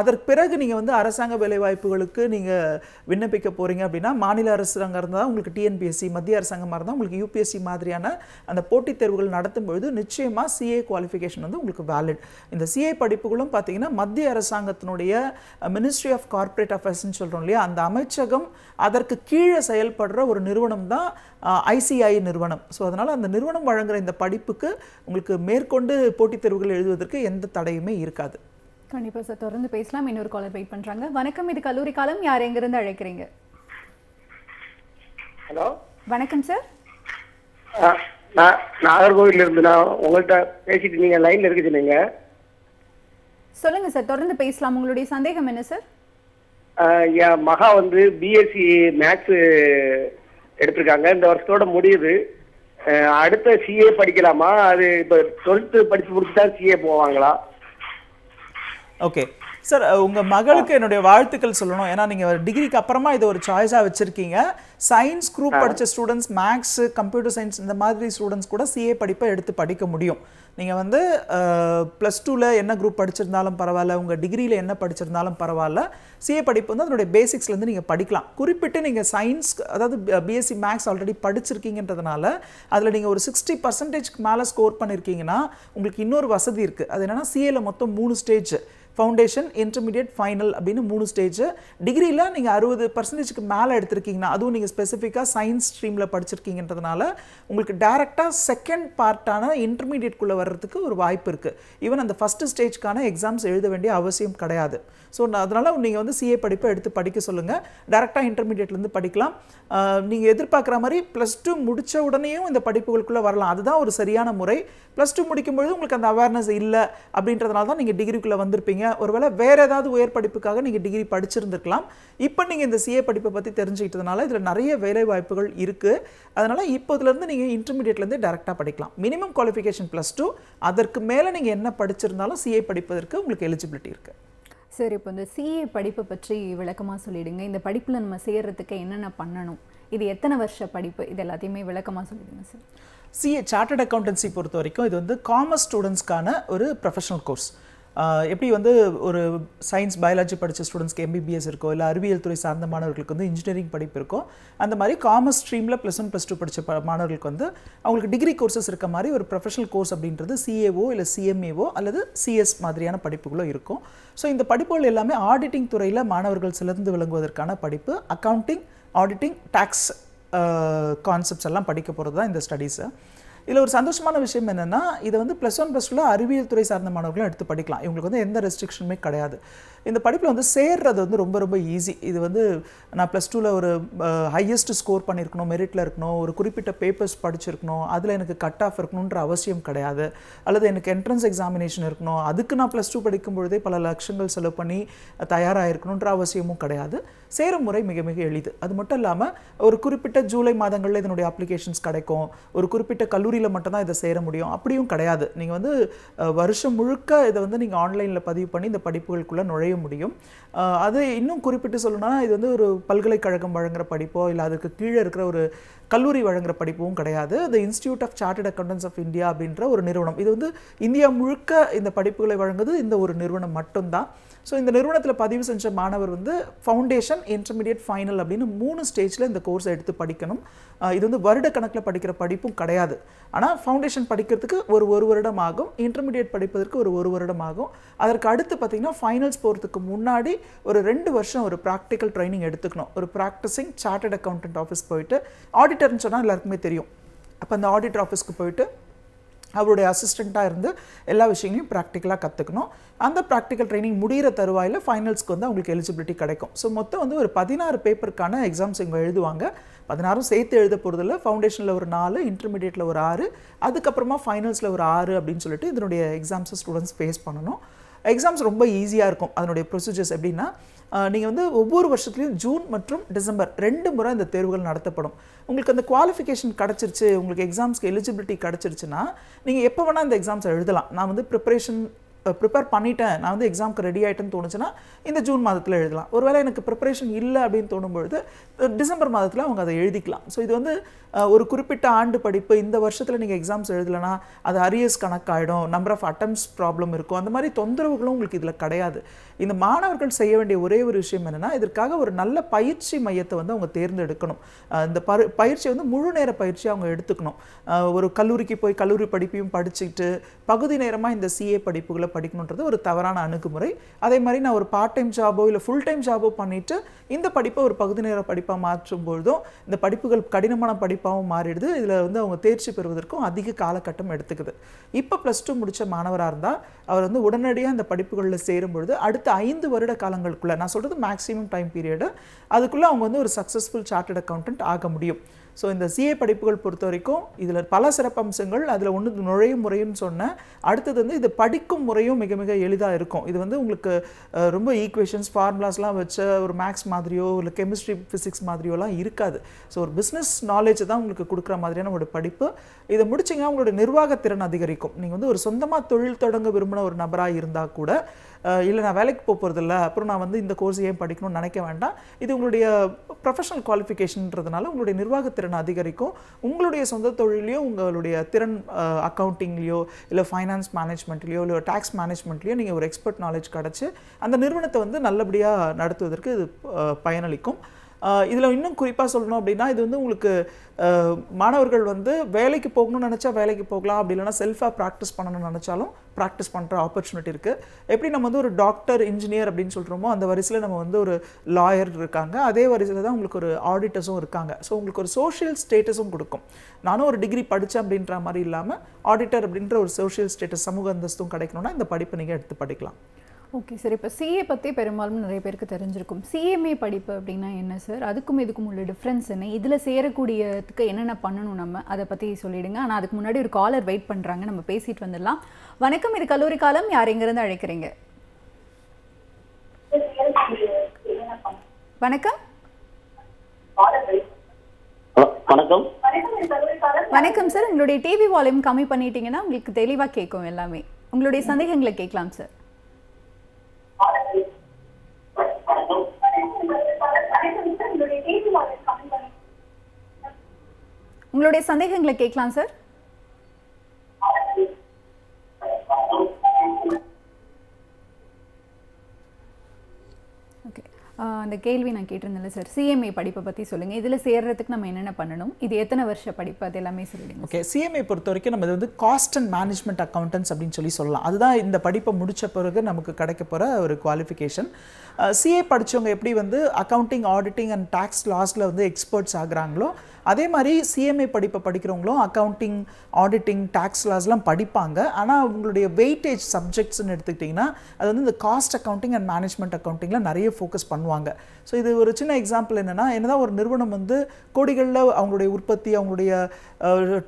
அதற்கு பிறகு நீங்கள் வந்து அரசாங்க வேலைவாய்ப்புகளுக்கு நீங்கள் விண்ணப்பிக்க போகிறீங்க அப்படின்னா மாநில அரசாங்கம் இருந்தால் உங்களுக்கு டிஎன்பிஎஸ்சி மத்திய அரசாங்கமாக இருந்தால் உங்களுக்கு யூபிஎஸ்சி மாதிரியான அந்த போட்டித் தேர்வுகள் நடத்தும் பொழுது நிச்சயமாக சிஏ குவாலிஃபிகேஷன் வந்து உங்களுக்கு வேலிட் இந்த சிஏ படிப்புகளும் பார்த்தீங்கன்னா மத்திய அரசாங்கத்தினுடைய மினிஸ்ட்ரி ஆஃப் கார்பரேட் அஃபேர்ஸ்ன்னு சொல்கிறோம் இல்லையா அந்த அமைச்சகம் அதற்கு கீழே செயல்படுற ஒரு நிறுவனம் தான் ஐசிஐ நிறுவனம் ஸோ அதனால் அந்த நிறுவனம் வழங்குகிற இந்த படிப்புக்கு உங்களுக்கு மேற்கொண்டு போட்டித் தேர்வுகள் எழுதுவதற்கு எந்த தடையுமே இருக்காது கண்டிப்பாக சார் தொடர்ந்து பேசலாம் இன்னொரு காலர் வெயிட் பண்ணுறாங்க வணக்கம் இது கல்லூரி காலம் யார் எங்கேருந்து அழைக்கிறீங்க ஹலோ வணக்கம் சார் நான் இருந்து நான் உங்கள்கிட்ட பேசிட்டு நீங்கள் லைனில் இருக்குது நீங்கள் சொல்லுங்க சார் தொடர்ந்து பேசலாம் உங்களுடைய சந்தேகம் என்ன சார் என் மகா வந்து பிஎஸ்சி மேக்ஸ் எடுத்திருக்காங்க இந்த வருஷத்தோட முடியுது அடுத்த சிஏ படிக்கலாமா அது இப்போ டுவெல்த்து படித்து முடிச்சுதான் சிஏ போவாங்களா ஓகே சார் உங்க மகளுக்கு என்னுடைய வாழ்த்துக்கள் சொல்லணும் ஏன்னா நீங்க டிகிரிக்கு அப்புறமா இது ஒரு சாய்ஸா வச்சிருக்கீங்க சயின்ஸ் குரூப் படிச்ச ஸ்டூடெண்ட்ஸ் மேக்ஸ் கம்ப்யூட்டர் சயின்ஸ் இந்த மாதிரி ஸ்டூடெண்ட்ஸ் கூட சிஏ படிப்பை எடுத்து படிக்க முடியும் நீங்கள் வந்து ப்ளஸ் டூவில் என்ன குரூப் படிச்சிருந்தாலும் பரவாயில்ல உங்கள் டிகிரியில் என்ன படிச்சிருந்தாலும் பரவாயில்ல சிஏ படிப்பு வந்து அதனுடைய பேசிக்ஸ்லேருந்து நீங்கள் படிக்கலாம் குறிப்பிட்டு நீங்கள் சயின்ஸ் அதாவது பிஎஸ்சி மேக்ஸ் ஆல்ரெடி படிச்சிருக்கீங்கன்றதுனால அதில் நீங்கள் ஒரு சிக்ஸ்டி பர்சன்டேஜ்க்கு மேலே ஸ்கோர் பண்ணியிருக்கீங்கன்னா உங்களுக்கு இன்னொரு வசதி இருக்குது அது என்னென்னா சிஏல மொத்தம் மூணு ஸ்டேஜ் ஃபவுண்டேஷன் இன்டர்மீடியட் ஃபைனல் அப்படின்னு மூணு ஸ்டேஜ் டிகிரியில் நீங்கள் அறுபது பர்சன்டேஜுக்கு மேலே எடுத்திருக்கீங்கன்னா அதுவும் நீங்கள் ஸ்பெசிஃபிக்காக சயின்ஸ் ஸ்ட்ரீமில் படிச்சிருக்கீங்கன்றதுனால உங்களுக்கு டேரெக்டாக செகண்ட் பார்ட்டான இன்டர்மீடியட்குள்ளே வர்றதுக்கு ஒரு வாய்ப்பு இருக்குது ஈவன் அந்த ஃபஸ்ட்டு ஸ்டேஜ்க்கான எக்ஸாம்ஸ் எழுத வேண்டிய அவசியம் கிடையாது ஸோ அதனால் நீங்கள் வந்து சிஏ படிப்பை எடுத்து படிக்க சொல்லுங்கள் டேரெக்டாக இன்டர்மீடியட்லேருந்து படிக்கலாம் நீங்கள் எதிர்பார்க்குற மாதிரி ப்ளஸ் டூ முடித்த உடனேயும் இந்த படிப்புகளுக்குள்ளே வரலாம் அதுதான் ஒரு சரியான முறை ப்ளஸ் டூ முடிக்கும்பொழுது உங்களுக்கு அந்த அவேர்னஸ் இல்லை அப்படின்றதுனால தான் நீங்கள் டிகிரிக்குள்ளே வந்திருப்பீங்க ஒருவேளை வேறு ஏதாவது உயர் படிப்புக்காக நீங்கள் டிகிரி படிச்சிருந்துருக்கலாம் இப்போ நீங்கள் இந்த சிஏ படிப்பை பற்றி தெரிஞ்சுக்கிட்டதுனால இதில் நிறைய வேலை வாய்ப்புகள் இருக்குது அதனால் இப்போ இதுலேருந்து நீங்கள் இன்டர்மீடியட்லேருந்து டேரெக்டாக படிக்கலாம் மினிமம் குவாலிஃபிகேஷன் ப்ளஸ் டூ அதற்கு மேலே நீங்கள் என்ன படிச்சிருந்தாலும் சிஏ படிப்பதற்கு உங்களுக்கு எலிஜிபிலிட்டி இருக்குது சார் இப்போ இந்த சிஏ படிப்பை பற்றி விளக்கமாக சொல்லிவிடுங்க இந்த படிப்பில் நம்ம செய்கிறதுக்கு என்னென்ன பண்ணணும் இது எத்தனை வருஷ படிப்பு இது எல்லாத்தையுமே விளக்கமாக சொல்லிடுங்க சார் சிஏ சார்ட்டர்ட் அக்கௌண்டன்சி பொறுத்த வரைக்கும் இது வந்து காமர்ஸ் ஸ்டூடெண்ட்ஸ்க்கான ஒரு ப்ரொஃபஷனல் கோர்ஸ் எப்படி வந்து ஒரு சயின்ஸ் பயாலஜி படித்த ஸ்டூடெண்ட்ஸ்க்கு எம்பிபிஎஸ் இருக்கோ இல்லை அறிவியல் துறை சார்ந்த மாணவர்களுக்கு வந்து இன்ஜினியரிங் படிப்பு இருக்கோ அந்த மாதிரி காமர்ஸ் ஸ்ட்ரீமில் ப்ளஸ் ஒன் ப்ளஸ் டூ படித்த மாணவர்களுக்கு வந்து அவங்களுக்கு டிகிரி கோர்சஸ் இருக்க மாதிரி ஒரு ப்ரொஃபஷனல் கோர்ஸ் அப்படின்றது சிஏஓ இல்லை சிஎம்ஏஓ அல்லது சிஎஸ் மாதிரியான படிப்புகளோ இருக்கும் ஸோ இந்த படிப்புகள் எல்லாமே ஆடிட்டிங் துறையில் மாணவர்கள் சிலர்ந்து விளங்குவதற்கான படிப்பு அக்கௌண்டிங் ஆடிட்டிங் டேக்ஸ் கான்செப்ட்ஸ் எல்லாம் படிக்க போகிறது தான் இந்த ஸ்டடீஸை இதில் ஒரு சந்தோஷமான விஷயம் என்னென்னா இதை வந்து ப்ளஸ் ஒன் ப்ளஸ் டூவில் அறிவியல் துறை சார்ந்த மாணவர்களும் எடுத்து படிக்கலாம் இவங்களுக்கு வந்து எந்த ரெஸ்ட்ரிக்ஷனுமே கிடையாது இந்த படிப்பில் வந்து சேர்றது வந்து ரொம்ப ரொம்ப ஈஸி இது வந்து நான் ப்ளஸ் டூவில் ஒரு ஹையஸ்ட் ஸ்கோர் பண்ணியிருக்கணும் மெரிட்டில் இருக்கணும் ஒரு குறிப்பிட்ட பேப்பர்ஸ் படிச்சிருக்கணும் அதில் எனக்கு கட் ஆஃப் இருக்கணுன்ற அவசியம் கிடையாது அல்லது எனக்கு என்ட்ரன்ஸ் எக்ஸாமினேஷன் இருக்கணும் அதுக்கு நான் ப்ளஸ் டூ படிக்கும் பொழுதே பல லட்சங்கள் செலவு பண்ணி தயாராக இருக்கணுன்ற அவசியமும் கிடையாது சேரும் முறை மிக மிக எளிது அது மட்டும் இல்லாமல் ஒரு குறிப்பிட்ட ஜூலை மாதங்களில் இதனுடைய அப்ளிகேஷன்ஸ் கிடைக்கும் ஒரு குறிப்பிட்ட கல்லூரியில் மட்டும்தான் இதை சேர முடியும் அப்படியும் கிடையாது நீங்கள் வந்து வருஷம் முழுக்க இதை வந்து நீங்கள் ஆன்லைனில் பதிவு பண்ணி இந்த படிப்புகளுக்குள்ளே நுழைய முடியும் அது இன்னும் குறிப்பிட்டு சொல்லணும்னா இது வந்து ஒரு பல்கலைக்கழகம் வழங்குகிற படிப்போ இல்லை அதுக்கு கீழே இருக்கிற ஒரு கல்லூரி வழங்குகிற படிப்பும் கிடையாது the institute of chartered accountants of India அப்படின்ற ஒரு நிறுவனம் இது வந்து இந்தியா முழுக்க இந்த படிப்புகளை வழங்குது இந்த ஒரு நிறுவனம் மட்டும்தான் ஸோ இந்த நிறுவனத்தில் பதிவு செஞ்ச மாணவர் வந்து ஃபவுண்டேஷன் இன்டர்மீடியட் ஃபைனல் அப்படின்னு மூணு ஸ்டேஜில் இந்த கோர்ஸ் எடுத்து படிக்கணும் இது வந்து வருட கணக்கில் படிக்கிற படிப்பும் கிடையாது ஆனால் ஃபவுண்டேஷன் படிக்கிறதுக்கு ஒரு ஒரு வருடம் ஆகும் இன்டர்மீடியட் படிப்பதற்கு ஒரு ஒரு வருடம் ஆகும் அதற்கு அடுத்து பார்த்திங்கன்னா ஃபைனல்ஸ் போகிறதுக்கு முன்னாடி ஒரு ரெண்டு வருஷம் ஒரு ப்ராக்டிக்கல் ட்ரைனிங் எடுத்துக்கணும் ஒரு ப்ராக்டிஸிங் சார்ட்டர்ட் அக்கௌண்டன்ட் ஆஃபீஸ் போயிட்டு ஆடிட்டர்னு சொன்னால் எல்லாருக்குமே தெரியும் அப்போ அந்த ஆடிட்டர் ஆஃபீஸ்க்கு போயிட்டு அவருடைய அசிஸ்டண்ட்டாக இருந்து எல்லா விஷயங்களையும் ப்ராக்டிக்கலாக கற்றுக்கணும் அந்த ப்ராக்டிக்கல் ட்ரைனிங் முடிகிற தருவாயில் ஃபைனல்ஸ்க்கு வந்து அவங்களுக்கு எலிஜிபிலிட்டி கிடைக்கும் ஸோ மொத்தம் வந்து ஒரு பதினாறு பேப்பருக்கான எக்ஸாம்ஸ் இவங்க எழுதுவாங்க பதினாறும் சேர்த்து எழுத போகிறதில்ல ஃபவுண்டேஷனில் ஒரு நாலு இன்டர்மீடியட்டில் ஒரு ஆறு அதுக்கப்புறமா ஃபைனல்ஸில் ஒரு ஆறு அப்படின்னு சொல்லிட்டு இதனுடைய எக்ஸாம்ஸை ஸ்டூடெண்ட்ஸ் ஃபேஸ் பண்ணணும் எக்ஸாம்ஸ் ரொம்ப ஈஸியாக இருக்கும் அதனுடைய ப்ரொசீஜர்ஸ் எப்படின்னா நீங்கள் வந்து ஒவ்வொரு வருஷத்துலையும் ஜூன் மற்றும் டிசம்பர் ரெண்டு முறை இந்த தேர்வுகள் நடத்தப்படும் உங்களுக்கு அந்த குவாலிஃபிகேஷன் கிடச்சிருச்சு உங்களுக்கு எக்ஸாம்ஸ்க்கு எலிஜிபிலிட்டி கிடச்சிருச்சுன்னா நீங்கள் எப்போ வேணால் இந்த எக்ஸாம்ஸ் எழுதலாம் நான் வந்து ப்ரிப்பரேஷன் ப்ரிப்பேர் பண்ணிட்டேன் நான் வந்து எக்ஸாமுக்கு ரெடி ஆகிட்டேன்னு தோணுச்சுன்னா இந்த ஜூன் மாதத்தில் எழுதலாம் ஒருவேளை எனக்கு ப்ரிப்பரேஷன் இல்லை அப்படின்னு தோணும்பொழுது டிசம்பர் மாதத்தில் அவங்க அதை எழுதிக்கலாம் ஸோ இது வந்து ஒரு குறிப்பிட்ட ஆண்டு படிப்பு இந்த வருஷத்தில் நீங்கள் எக்ஸாம்ஸ் எழுதலைன்னா அது அரியர்ஸ் கணக்காகிடும் நம்பர் ஆஃப் அட்டம்ஸ் ப்ராப்ளம் இருக்கும் அந்த மாதிரி தொந்தரவுகளும் உங்களுக்கு இதில் கிடையாது இந்த மாணவர்கள் செய்ய வேண்டிய ஒரே ஒரு விஷயம் என்னென்னா இதற்காக ஒரு நல்ல பயிற்சி மையத்தை வந்து அவங்க தேர்ந்தெடுக்கணும் இந்த பயிற்சி வந்து முழு நேர பயிற்சியாக அவங்க எடுத்துக்கணும் ஒரு கல்லூரிக்கு போய் கல்லூரி படிப்பையும் படிச்சுட்டு பகுதி நேரமாக இந்த சிஏ படிப்புகளை படிக்கணுன்றது ஒரு தவறான அணுகுமுறை அதே மாதிரி நான் ஒரு பார்ட் டைம் ஜாபோ இல்லை ஃபுல் டைம் ஜாபோ பண்ணிவிட்டு இந்த படிப்பை ஒரு பகுதி நேர படிப்பாக மாற்றும் பொழுதும் இந்த படிப்புகள் கடினமான படிப்பு கண்டிப்பாகவும் மாறிடுது இதில் வந்து அவங்க தேர்ச்சி பெறுவதற்கும் அதிக காலகட்டம் எடுத்துக்குது இப்போ ப்ளஸ் டூ முடித்த மாணவராக இருந்தால் அவர் வந்து உடனடியாக அந்த படிப்புகளில் சேரும் பொழுது அடுத்த ஐந்து வருட காலங்களுக்குள்ளே நான் சொல்கிறது மேக்ஸிமம் டைம் பீரியடு அதுக்குள்ளே அவங்க வந்து ஒரு சக்ஸஸ்ஃபுல் சார்ட்டட் அக்கௌண்டன்ட் ஆக முடியும் ஸோ இந்த சிஏ படிப்புகள் பொறுத்த வரைக்கும் இதில் பல சிறப்பம்சங்கள் அதில் ஒன்று நுழையும் முறையும் சொன்னேன் அடுத்தது வந்து இது படிக்கும் முறையும் மிக மிக எளிதாக இருக்கும் இது வந்து உங்களுக்கு ரொம்ப ஈக்குவேஷன்ஸ் ஃபார்முலாஸ்லாம் வச்ச ஒரு மேக்ஸ் மாதிரியோ இல்லை கெமிஸ்ட்ரி ஃபிசிக்ஸ் மாதிரியோலாம் இருக்காது ஸோ ஒரு பிஸ்னஸ் நாலேஜ் தான் உங்களுக்கு கொடுக்குற மாதிரியான ஒரு படிப்பு இதை முடிச்சிங்க உங்களோட நிர்வாகத்திறன் அதிகரிக்கும் நீங்கள் வந்து ஒரு சொந்தமாக தொழில் தொடங்க விரும்பின ஒரு நபராக இருந்தால் கூட இல்லை நான் வேலைக்கு போக போகிறதில்ல அப்புறம் நான் வந்து இந்த கோர்ஸ் ஏன் படிக்கணும்னு நினைக்க வேண்டாம் இது உங்களுடைய ப்ரொஃபஷனல் குவாலிஃபிகேஷன்ன்றதுனால உங்களுடைய நிர்வாகத்திறன் அதிகரிக்கும் உங்களுடைய சொந்த தொழிலையோ உங்களுடைய திறன் அக்கௌண்டிங்லேயோ இல்லை ஃபைனான்ஸ் மேனேஜ்மெண்ட்லேயோ இல்லை டேக்ஸ் மேனேஜ்மெண்ட்லேயோ நீங்கள் ஒரு எக்ஸ்பர்ட் நாலேஜ் கிடச்சி அந்த நிறுவனத்தை வந்து நல்லபடியாக நடத்துவதற்கு இது பயனளிக்கும் இதில் இன்னும் குறிப்பாக சொல்லணும் அப்படின்னா இது வந்து உங்களுக்கு மாணவர்கள் வந்து வேலைக்கு போகணும்னு நினச்சா வேலைக்கு போகலாம் அப்படி இல்லைனா செல்ஃபாக ப்ராக்டிஸ் பண்ணணும்னு நினச்சாலும் ப்ராக்டிஸ் பண்ணுற ஆப்பர்ச்சுனிட்டி இருக்குது எப்படி நம்ம வந்து ஒரு டாக்டர் இன்ஜினியர் அப்படின்னு சொல்கிறோமோ அந்த வரிசையில் நம்ம வந்து ஒரு லாயர் இருக்காங்க அதே வரிசையில் தான் உங்களுக்கு ஒரு ஆடிட்டர்ஸும் இருக்காங்க ஸோ உங்களுக்கு ஒரு சோஷியல் ஸ்டேட்டஸும் கொடுக்கும் நானும் ஒரு டிகிரி படித்தேன் அப்படின்ற மாதிரி இல்லாமல் ஆடிட்டர் அப்படின்ற ஒரு சோஷியல் ஸ்டேட்டஸ் சமூக அந்தஸ்தும் கிடைக்கணும்னா இந்த படிப்பை நீங்கள் எடுத்து படிக்கலாம் ஓகே சார் இப்போ சிஏ பற்றி பெரும்பாலும் நிறைய பேருக்கு தெரிஞ்சிருக்கும் சிஎம்ஏ படிப்பு அப்படின்னா என்ன சார் அதுக்கும் இதுக்கும் உள்ள டிஃப்ரென்ஸ் என்ன இதில் சேரக்கூடியதுக்கு என்னென்ன பண்ணணும் நம்ம அதை பற்றி சொல்லிவிடுங்க ஆனால் அதுக்கு முன்னாடி ஒரு காலர் வெயிட் பண்ணுறாங்க நம்ம பேசிட்டு வந்துடலாம் வணக்கம் இது கல்லூரி காலம் யார் எங்கேருந்து அழைக்கிறீங்க வணக்கம் வணக்கம் வணக்கம் சார் உங்களுடைய டிவி வால்யூம் கம்மி பண்ணிட்டீங்கன்னா உங்களுக்கு தெளிவாக கேட்கும் எல்லாமே உங்களுடைய சந்தேகங்களை கேட்கலாம் சார் உங்களுடைய சந்தேகங்களை கேட்கலாம் சார் அந்த கேள்வி நான் கேட்டிருந்தேன் சார் சிஎம்ஏ படிப்பை பற்றி சொல்லுங்கள் இதில் சேர்கிறதுக்கு நம்ம என்னென்ன பண்ணணும் இது எத்தனை வருஷ படிப்பு அது எல்லாமே சொல்லிடுங்க ஓகே சிஎம்ஏ பொறுத்த வரைக்கும் நம்ம இது வந்து காஸ்ட் அண்ட் மேனேஜ்மெண்ட் அக்கௌண்டன்ஸ் அப்படின்னு சொல்லி சொல்லலாம் அதுதான் இந்த படிப்பை முடித்த பிறகு நமக்கு கிடைக்க போகிற ஒரு குவாலிஃபிகேஷன் சிஏ படித்தவங்க எப்படி வந்து அக்கௌண்டிங் ஆடிட்டிங் அண்ட் டேக்ஸ் லாஸில் வந்து எக்ஸ்பர்ட்ஸ் ஆகுறாங்களோ அதே மாதிரி சிஎம்ஏ படிப்பை படிக்கிறவங்களும் அக்கௌண்டிங் ஆடிட்டிங் டேக்ஸ் லாஸ்லாம் படிப்பாங்க ஆனால் அவங்களுடைய வெயிட்டேஜ் சப்ஜெக்ட்ஸ்னு எடுத்துக்கிட்டிங்கன்னா அது வந்து இந்த காஸ்ட் அக்கௌண்டிங் அண்ட் மேனேஜ்மெண்ட் அக்கௌண்டிங்கில் நிறைய ஃபோக்கஸ் பண்ணுவாங்க ஸோ இது ஒரு சின்ன எக்ஸாம்பிள் என்னென்னா என்னதான் ஒரு நிறுவனம் வந்து கோடிகளில் அவங்களுடைய உற்பத்தி அவங்களுடைய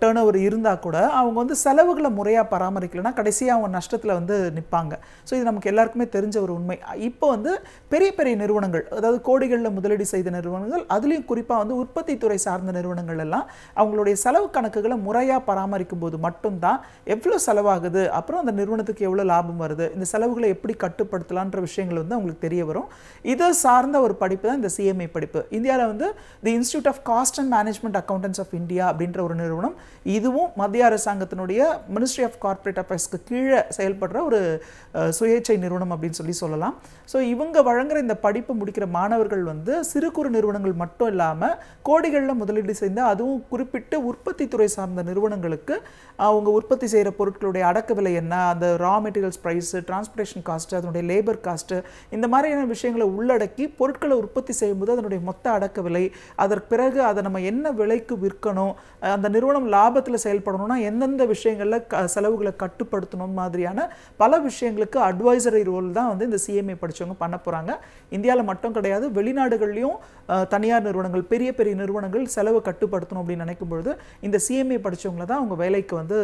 டேர்ன் ஓவர் இருந்தால் கூட அவங்க வந்து செலவுகளை முறையாக பராமரிக்கலைன்னா கடைசியாக அவங்க நஷ்டத்தில் வந்து நிற்பாங்க ஸோ இது நமக்கு எல்லாருக்குமே தெரிஞ்ச ஒரு உண்மை இப்போ வந்து பெரிய பெரிய நிறுவனங்கள் அதாவது கோடிகளில் முதலீடு செய்த நிறுவனங்கள் அதுலேயும் குறிப்பாக வந்து உற்பத்தி துறை சார்ந்த நிறுவனங்கள் எல்லாம் அவங்களுடைய செலவு கணக்குகளை முறையாக பராமரிக்கும் போது மட்டும்தான் எவ்வளோ செலவாகுது அப்புறம் அந்த நிறுவனத்துக்கு எவ்வளோ லாபம் வருது இந்த செலவுகளை எப்படி கட்டுப்படுத்தலான்ற விஷயங்கள் வந்து அவங்களுக்கு தெரிய வரும் இதை சார்ந்த சார்ந்த ஒரு படிப்பு தான் இந்த சிஎம்ஏ படிப்பு இந்தியாவில் வந்து the institute of cost and management accountants of India அப்படின்ற ஒரு நிறுவனம் இதுவும் மத்திய அரசாங்கத்தினுடைய மினிஸ்ட்ரி ஆஃப் கார்ப்பரேட் அஃபேர்ஸ்க்கு கீழே செயல்படுற ஒரு சுயேட்சை நிறுவனம் அப்படின்னு சொல்லி சொல்லலாம் ஸோ இவங்க வழங்குற இந்த படிப்பு முடிக்கிற மாணவர்கள் வந்து சிறு குறு நிறுவனங்கள் மட்டும் இல்லாமல் கோடிகளில் முதலீடு செய்து அதுவும் குறிப்பிட்டு உற்பத்தி துறை சார்ந்த நிறுவனங்களுக்கு அவங்க உற்பத்தி செய்கிற பொருட்களுடைய அடக்க விலை என்ன அந்த raw materials price transportation cost அதனுடைய லேபர் காஸ்ட்டு இந்த மாதிரியான விஷயங்களை உள்ளடக்கி பொருட்களை உற்பத்தி செய்யும்போது அதனுடைய மொத்த அடக்க விலை அதற்கு பிறகு அதை நம்ம என்ன விலைக்கு விற்கணும் அந்த நிறுவனம் லாபத்தில் செயல்படணும்னா எந்தெந்த விஷயங்களில் க செலவுகளை கட்டுப்படுத்தணும் மாதிரியான பல விஷயங்களுக்கு அட்வைசரி ரோல் தான் வந்து இந்த சிஎம்ஏ படித்தவங்க பண்ண போகிறாங்க இந்தியாவில் மட்டும் கிடையாது வெளிநாடுகள்லையும் தனியார் நிறுவனங்கள் பெரிய பெரிய நிறுவனங்கள் செலவு கட்டுப்படுத்தணும் அப்படின்னு நினைக்கும் பொழுது இந்த சிஎம்ஏ படித்தவங்களை தான் அவங்க வேலைக்கு வந்து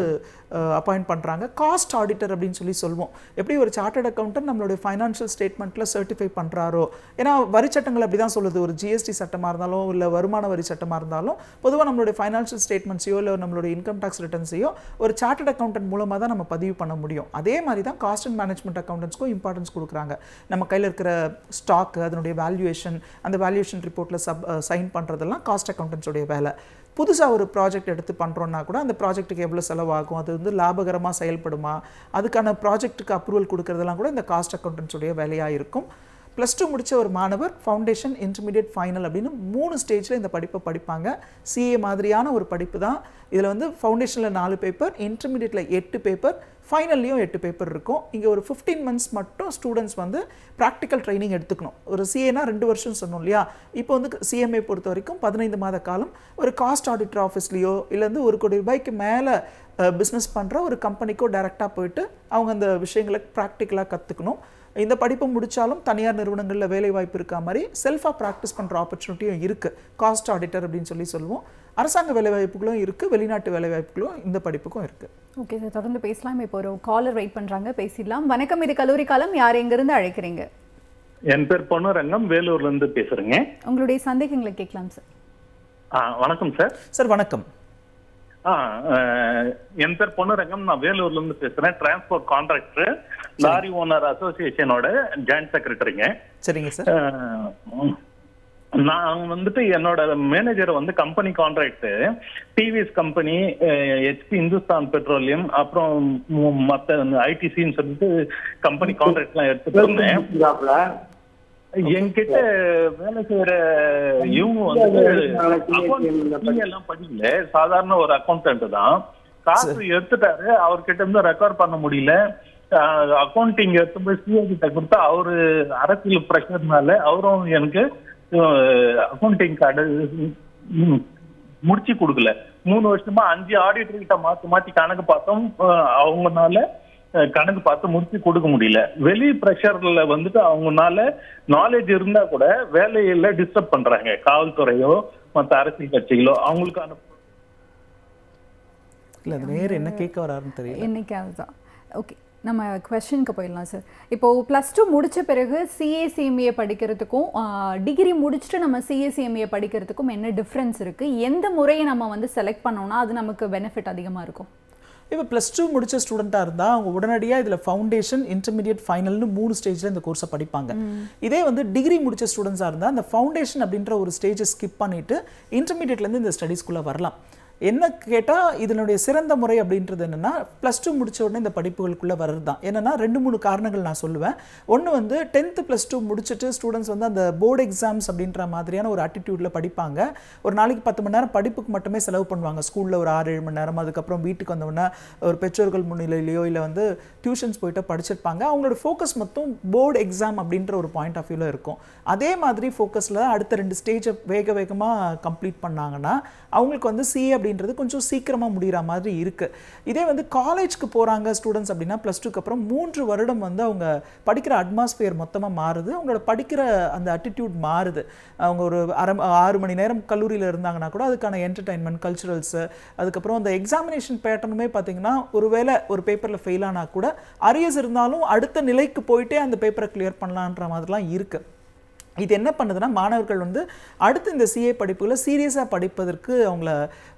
அப்பாயிண்ட் பண்ணுறாங்க காஸ்ட் ஆடிட்டர் அப்படின்னு சொல்லி சொல்வோம் எப்படி ஒரு சார்ட்டர்ட் அக்கௌண்டன்ட் நம்மளுடைய ஃபைனான்ஷியல் ஸ்டேட்மெண்ட்டில் சர்டிஃபை பண்ணுறாரோ ஏன்னா வரி சட்டங்கள் அப்படி தான் சொல்லுது ஒரு ஜிஎஸ்டி சட்டமாக இருந்தாலும் இல்லை வருமான வரி சட்டமாக இருந்தாலும் பொதுவாக நம்மளுடைய ஃபைனான்ஷியல் ஸ்டேட்மெண்ட்ஸையோ இல்லை நம்மளுடைய இன்கம் டேக்ஸ் ரிட்டர்ன்ஸையோ ஒரு சார்ட்டட் அக்கௌண்டன்ட் மூலமாக தான் நம்ம பதிவு பண்ண முடியும் அதே மாதிரி தான் காஸ்ட் அண்ட் மேனேஜ்மெண்ட் அக்கௌண்டன்ஸ்க்கும் இம்பார்ட்டன்ஸ் கொடுக்குறாங்க நம்ம கையில் இருக்கிற ஸ்டாக்கு அதனுடைய வேல்யூவேஷன் அந்த வேல்யூவேஷன் ரிப்போர்ட்டில் சப் சைன் பண்ணுறதெல்லாம் காஸ்ட் அக்கௌண்டன்ஸுடைய வேலை புதுசாக ஒரு ப்ராஜெக்ட் எடுத்து பண்ணுறோன்னா கூட அந்த ப்ராஜெக்ட்டுக்கு எவ்வளோ செலவாகும் அது வந்து லாபகரமாக செயல்படுமா அதுக்கான ப்ராஜெக்ட்டுக்கு அப்ரூவல் கொடுக்குறதெல்லாம் கூட இந்த காஸ்ட் அக்கௌண்டன்ஸுடைய வேலையாக இருக்கும் ப்ளஸ் டூ முடித்த ஒரு மாணவர் ஃபவுண்டேஷன் இன்டர்மீடியட் ஃபைனல் அப்படின்னு மூணு ஸ்டேஜில் இந்த படிப்பை படிப்பாங்க சிஏ மாதிரியான ஒரு படிப்பு தான் இதில் வந்து ஃபவுண்டேஷனில் நாலு பேப்பர் இன்டர்மீடியட்டில் எட்டு பேப்பர் ஃபைனல்லையும் எட்டு பேப்பர் இருக்கும் இங்கே ஒரு ஃபிஃப்டீன் மந்த்ஸ் மட்டும் ஸ்டூடெண்ட்ஸ் வந்து ப்ராக்டிக்கல் ட்ரைனிங் எடுத்துக்கணும் ஒரு சிஏனா ரெண்டு வருஷம் சொன்னோம் இல்லையா இப்போ வந்து சிஎம்ஏ பொறுத்த வரைக்கும் பதினைந்து மாத காலம் ஒரு காஸ்ட் ஆடிட்டர் ஆஃபீஸ்லேயோ இல்லை வந்து ஒரு கோடி ரூபாய்க்கு மேலே பிஸ்னஸ் பண்ணுற ஒரு கம்பெனிக்கோ டைரெக்டாக போயிட்டு அவங்க அந்த விஷயங்களை ப்ராக்டிக்கலாக கற்றுக்கணும் இந்த படிப்பு முடித்தாலும் தனியார் நிறுவனங்களில் வேலை வாய்ப்பு இருக்கா மாதிரி செல்ஃபாக ப்ராக்டிஸ் பண்ணுற ஆப்பர்ச்சுனிட்டியும் இருக்குது காஸ்ட் ஆடிட்டர் அப்படின்னு சொல்லி சொல்லுவோம் அரசாங்க வேலைவாய்ப்புகளும் இருக்குது வெளிநாட்டு வேலைவாய்ப்புகளும் இந்த படிப்புக்கும் இருக்குது ஓகே சார் தொடர்ந்து பேசலாம் இப்போ ஒரு காலர் வெயிட் பண்ணுறாங்க பேசிடலாம் வணக்கம் இது கல்லூரி காலம் யார் எங்கேருந்து அழைக்கிறீங்க என் பேர் வேலூர்ல வேலூர்லேருந்து பேசுகிறேங்க உங்களுடைய சந்தேகங்களை கேட்கலாம் சார் வணக்கம் சார் சார் வணக்கம் என் பேர் பொன்னரங்கம் நான் வேலூர்ல இருந்து பேசுறேன் டிரான்ஸ்போர்ட் கான்ட்ராக்டர் லாரி ஓனர் அசோசியேஷனோட ஜாயிண்ட் செக்ரட்டரிங்க சரிங்க சார் நான் வந்துட்டு என்னோட மேனேஜர் வந்து company contract TVS company HP Hindustan petroleum அப்புறம் மற்ற ஐடிசின்னு சொல்லிட்டு கம்பெனி கான்ட்ராக்ட் எல்லாம் எடுத்துட்டு இருந்தேன் என்கிட்ட வேலை செய்யற இவங்க வந்து எல்லாம் படிக்கல சாதாரண ஒரு அக்கௌண்டன்ட் தான் காசு எடுத்துட்டாரு அவர்கிட்ட இருந்து ரெக்கார்ட் பண்ண முடியல அக்கௌண்டிங் எடுத்து போய் சிஓ கிட்ட கொடுத்தா அவரு அரசியல் பிரஷர்னால அவரும் எனக்கு அக்கௌண்டிங் கார்டு முடிச்சு கொடுக்கல மூணு வருஷமா அஞ்சு ஆடிட்டர் கிட்ட மாத்தி மாத்தி கணக்கு பார்த்தோம் அவங்கனால கணக்கு பார்த்து முடிச்சு கொடுக்க முடியல வெளி பிரஷர்ல வந்துட்டு அவங்கனால நாலேஜ் இருந்தா கூட வேலையில டிஸ்டர்ப் பண்றாங்க காவல்துறையோ மற்ற அரசியல் கட்சிகளோ அவங்களுக்கான இல்லை அது நேர் என்ன கேட்க வராருன்னு தெரியல என்னைக்கு அதுதான் ஓகே நம்ம கொஷனுக்கு போயிடலாம் சார் இப்போது ப்ளஸ் டூ முடித்த பிறகு சிஏசிஎம்ஏ படிக்கிறதுக்கும் டிகிரி முடிச்சுட்டு நம்ம சிஏசிஎம்ஏ படிக்கிறதுக்கும் என்ன டிஃப்ரென்ஸ் இருக்குது எந்த முறையை நம்ம வந்து செலக்ட் பண்ணோம்னா அது நமக்கு பெனிஃபிட் அதிகமாக இருக்கும் இப்போ ப்ளஸ் டூ முடிச்ச ஸ்டூடெண்டாக இருந்தால் அவங்க உடனடியாக இதில் ஃபவுண்டேஷன் இன்டர்மீடியட் ஃபைனல்னு மூணு ஸ்டேஜில் இந்த கோர்ஸை படிப்பாங்க இதே வந்து டிகிரி முடிச்ச ஸ்டூடெண்ட்ஸாக இருந்தால் அந்த ஃபவுண்டேஷன் அப்படின்ற ஒரு ஸ்டேஜை ஸ்கிப் பண்ணிவிட்டு இன்டர்மீடியட்லேருந்து இந்த ஸ்டடிஸ்குள்ளே வரலாம் என்ன கேட்டால் இதனுடைய சிறந்த முறை அப்படின்றது என்னென்னா ப்ளஸ் டூ முடித்த உடனே இந்த படிப்புகளுக்குள்ளே வர்றது தான் என்னென்னா ரெண்டு மூணு காரணங்கள் நான் சொல்லுவேன் ஒன்று வந்து டென்த்து ப்ளஸ் டூ முடிச்சுட்டு ஸ்டூடெண்ட்ஸ் வந்து அந்த போர்டு எக்ஸாம்ஸ் அப்படின்ற மாதிரியான ஒரு ஆட்டிடியூட்டில் படிப்பாங்க ஒரு நாளைக்கு பத்து மணி நேரம் படிப்புக்கு மட்டுமே செலவு பண்ணுவாங்க ஸ்கூலில் ஒரு ஆறு ஏழு மணி நேரம் அதுக்கப்புறம் வீட்டுக்கு வந்தோடனே ஒரு பெற்றோர்கள் முன்னிலையிலையோ இல்லை வந்து டியூஷன்ஸ் போயிட்டு படிச்சிருப்பாங்க அவங்களோட ஃபோக்கஸ் மொத்தம் போர்டு எக்ஸாம் அப்படின்ற ஒரு பாயிண்ட் ஆஃப் வியூவில் இருக்கும் அதே மாதிரி ஃபோக்கஸில் அடுத்த ரெண்டு ஸ்டேஜை வேக வேகமாக கம்ப்ளீட் பண்ணாங்கன்னா அவங்களுக்கு வந்து சிஏ அப்படின்றது கொஞ்சம் சீக்கிரமாக முடிகிற மாதிரி இருக்குது இதே வந்து காலேஜ்க்கு போகிறாங்க ஸ்டூடெண்ட்ஸ் அப்படின்னா ப்ளஸ் டூக்கு அப்புறம் மூன்று வருடம் வந்து அவங்க படிக்கிற அட்மாஸ்பியர் மொத்தமாக மாறுது அவங்களோட படிக்கிற அந்த அட்டிடியூட் மாறுது அவங்க ஒரு அரை ஆறு மணி நேரம் கல்லூரியில் இருந்தாங்கன்னா கூட அதுக்கான என்டர்டைன்மெண்ட் கல்ச்சுரல்ஸு அதுக்கப்புறம் அந்த எக்ஸாமினேஷன் பேட்டர்னுமே பார்த்திங்கன்னா ஒருவேளை ஒரு பேப்பரில் ஃபெயில் கூட அரியஸ் இருந்தாலும் அடுத்த நிலைக்கு போயிட்டே அந்த பேப்பரை கிளியர் பண்ணலான்ற மாதிரிலாம் இருக்குது இது என்ன பண்ணுதுன்னா மாணவர்கள் வந்து அடுத்து இந்த சிஏ படிப்புகளை சீரியஸாக படிப்பதற்கு அவங்கள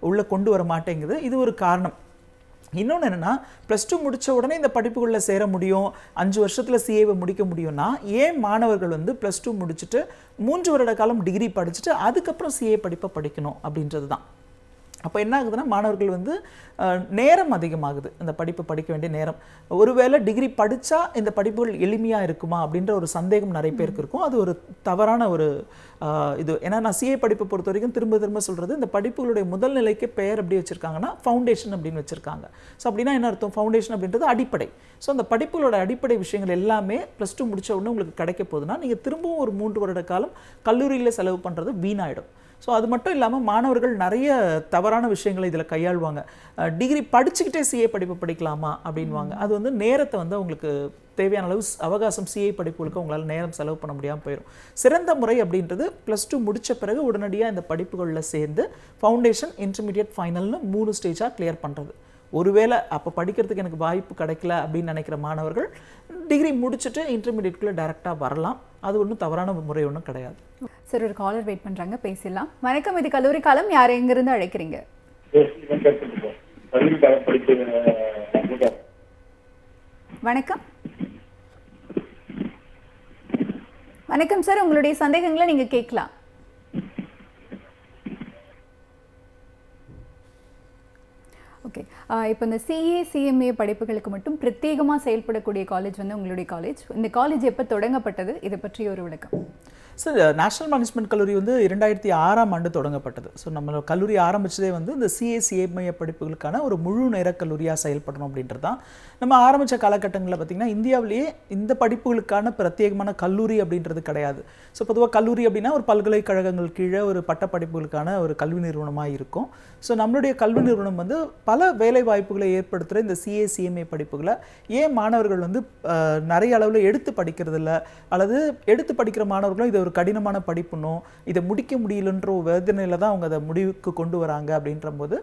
உள்ளே கொண்டு வர மாட்டேங்குது இது ஒரு காரணம் இன்னொன்று என்னென்னா ப்ளஸ் டூ முடித்த உடனே இந்த படிப்புகளில் சேர முடியும் அஞ்சு வருஷத்தில் சிஏவை முடிக்க முடியும்னா ஏன் மாணவர்கள் வந்து ப்ளஸ் டூ முடிச்சுட்டு மூன்று வருட காலம் டிகிரி படிச்சுட்டு அதுக்கப்புறம் சிஏ படிப்பை படிக்கணும் அப்படின்றது தான் அப்போ என்ன ஆகுதுன்னா மாணவர்கள் வந்து நேரம் அதிகமாகுது அந்த படிப்பு படிக்க வேண்டிய நேரம் ஒருவேளை டிகிரி படித்தா இந்த படிப்புகள் எளிமையாக இருக்குமா அப்படின்ற ஒரு சந்தேகம் நிறைய பேருக்கு இருக்கும் அது ஒரு தவறான ஒரு இது ஏன்னா நான் சிஏ படிப்பை பொறுத்த வரைக்கும் திரும்ப திரும்ப சொல்கிறது இந்த படிப்புகளுடைய முதல் நிலைக்கு பெயர் எப்படி வச்சுருக்காங்கன்னா ஃபவுண்டேஷன் அப்படின்னு வச்சுருக்காங்க ஸோ அப்படின்னா என்ன அர்த்தம் ஃபவுண்டேஷன் அப்படின்றது அடிப்படை ஸோ அந்த படிப்புகளோட அடிப்படை விஷயங்கள் எல்லாமே ப்ளஸ் டூ முடித்த உடனே உங்களுக்கு கிடைக்க போகுதுன்னா நீங்கள் திரும்பவும் ஒரு மூன்று வருட காலம் கல்லூரியில் செலவு பண்ணுறது வீணாயிடும் ஸோ அது மட்டும் இல்லாமல் மாணவர்கள் நிறைய தவறான விஷயங்களை இதில் கையாள்வாங்க டிகிரி படிச்சுக்கிட்டே சிஏ படிப்பு படிக்கலாமா அப்படின்வாங்க அது வந்து நேரத்தை வந்து அவங்களுக்கு தேவையான அளவு அவகாசம் சிஏ படிப்புகளுக்கு உங்களால் நேரம் செலவு பண்ண முடியாமல் போயிடும் சிறந்த முறை அப்படின்றது ப்ளஸ் டூ முடித்த பிறகு உடனடியாக இந்த படிப்புகளில் சேர்ந்து ஃபவுண்டேஷன் இன்டர்மீடியட் ஃபைனல்னு மூணு ஸ்டேஜாக கிளியர் பண்ணுறது ஒருவேளை அப்போ படிக்கிறதுக்கு எனக்கு வாய்ப்பு கிடைக்கல அப்படின்னு நினைக்கிற மாணவர்கள் டிகிரி முடிச்சுட்டு இன்டர்மீடியட்குள்ளே டேரெக்டாக வரலாம் அது ஒன்றும் தவறான முறை ஒன்றும் கிடையாது சார் ஒரு காலர் வெயிட் பண்ணுறாங்க பேசிடலாம் வணக்கம் இது கல்லூரி காலம் யார் எங்கேருந்து அழைக்கிறீங்க வணக்கம் வணக்கம் சார் உங்களுடைய சந்தேகங்களை நீங்கள் கேட்கலாம் ஓகே இப்போ இந்த சிஏ சிஎம்ஏ படிப்புகளுக்கு மட்டும் பிரத்யேகமாக செயல்படக்கூடிய காலேஜ் வந்து உங்களுடைய காலேஜ் இந்த காலேஜ் எப்போ தொடங்கப்பட்டது இதை பற்றி ஒரு விளக்கம் சார் நேஷனல் மேனேஜ்மெண்ட் கல்லூரி வந்து இரண்டாயிரத்தி ஆறாம் ஆண்டு தொடங்கப்பட்டது ஸோ நம்ம கல்லூரி ஆரம்பித்ததே வந்து இந்த சிஏசிஏ மைய படிப்புகளுக்கான ஒரு முழு நேர கல்லூரியாக செயல்படணும் அப்படின்றது தான் நம்ம ஆரம்பித்த காலகட்டங்களில் பார்த்திங்கன்னா இந்தியாவிலேயே இந்த படிப்புகளுக்கான பிரத்யேகமான கல்லூரி அப்படின்றது கிடையாது ஸோ பொதுவாக கல்லூரி அப்படின்னா ஒரு பல்கலைக்கழகங்கள் கீழே ஒரு பட்டப்படிப்புகளுக்கான ஒரு கல்வி நிறுவனமாக இருக்கும் ஸோ நம்மளுடைய கல்வி நிறுவனம் வந்து பல வேலை வாய்ப்புகளை ஏற்படுத்துகிற இந்த சிஏசிஎம்ஏ படிப்புகளை ஏன் மாணவர்கள் வந்து நிறைய அளவில் எடுத்து படிக்கிறதில்ல அல்லது எடுத்து படிக்கிற மாணவர்களும் இதை ஒரு கடினமான படிப்புனோ இதை முடிக்க முடியலன்ற ஒரு வேதனையில் தான் அவங்க அதை முடிவுக்கு கொண்டு வராங்க அப்படின்ற போது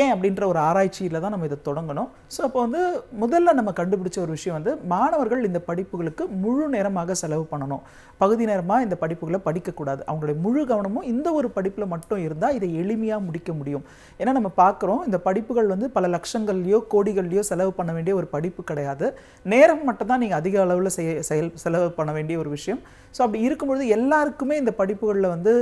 ஏன் அப்படின்ற ஒரு ஆராய்ச்சியில் தான் நம்ம இதை தொடங்கணும் ஸோ அப்போ வந்து முதல்ல நம்ம கண்டுபிடிச்ச ஒரு விஷயம் வந்து மாணவர்கள் இந்த படிப்புகளுக்கு முழு நேரமாக செலவு பண்ணணும் பகுதி நேரமாக இந்த படிப்புகளை படிக்கக்கூடாது அவங்களுடைய முழு கவனமும் இந்த ஒரு படிப்பில் மட்டும் இருந்தால் இதை எளிமையாக முடிக்க முடியும் ஏன்னா நம்ம பார்க்குறோம் இந்த படிப்புகள் வந்து பல லட்சங்கள்லையோ கோடிகள்லையோ செலவு பண்ண வேண்டிய ஒரு படிப்பு கிடையாது நேரம் மட்டும் தான் நீங்கள் அதிக அளவில் செய்ய செயல் செலவு பண்ண வேண்டிய ஒரு விஷயம் ஸோ அப்படி இருக்கும்பொழுது எல்லாருக்குமே இந்த படிப்புகளில் வந்து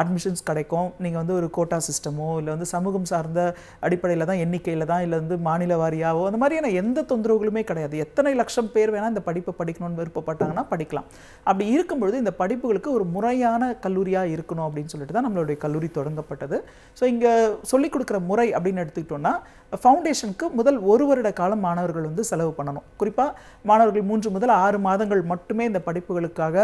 அட்மிஷன்ஸ் கிடைக்கும் நீங்கள் வந்து ஒரு கோட்டா சிஸ்டமோ இல்லை வந்து சமூகம் சார்ந்த அடிப்படையில் தான் எண்ணிக்கையில் தான் இல்லை வந்து மாநில வாரியாவோ அந்த மாதிரியான எந்த தொந்தரவுகளுமே கிடையாது எத்தனை லட்சம் பேர் வேணால் இந்த படிப்பை படிக்கணும்னு விருப்பப்பட்டாங்கன்னா படிக்கலாம் அப்படி இருக்கும்பொழுது இந்த படிப்புகளுக்கு ஒரு முறையான கல்லூரியாக இருக்கணும் அப்படின்னு சொல்லிட்டு தான் நம்மளுடைய கல்லூரி தொடங்கப்பட்டது ஸோ இங்கே சொல்லிக் கொடுக்குற முறை அப்படின்னு எடுத்துக்கிட்டோம்னா ஃபவுண்டேஷனுக்கு முதல் ஒரு வருட காலம் மாணவர்கள் வந்து செலவு பண்ணணும் குறிப்பாக மாணவர்கள் மூன்று முதல் ஆறு மாதங்கள் மட்டுமே இந்த படிப்புகளுக்காக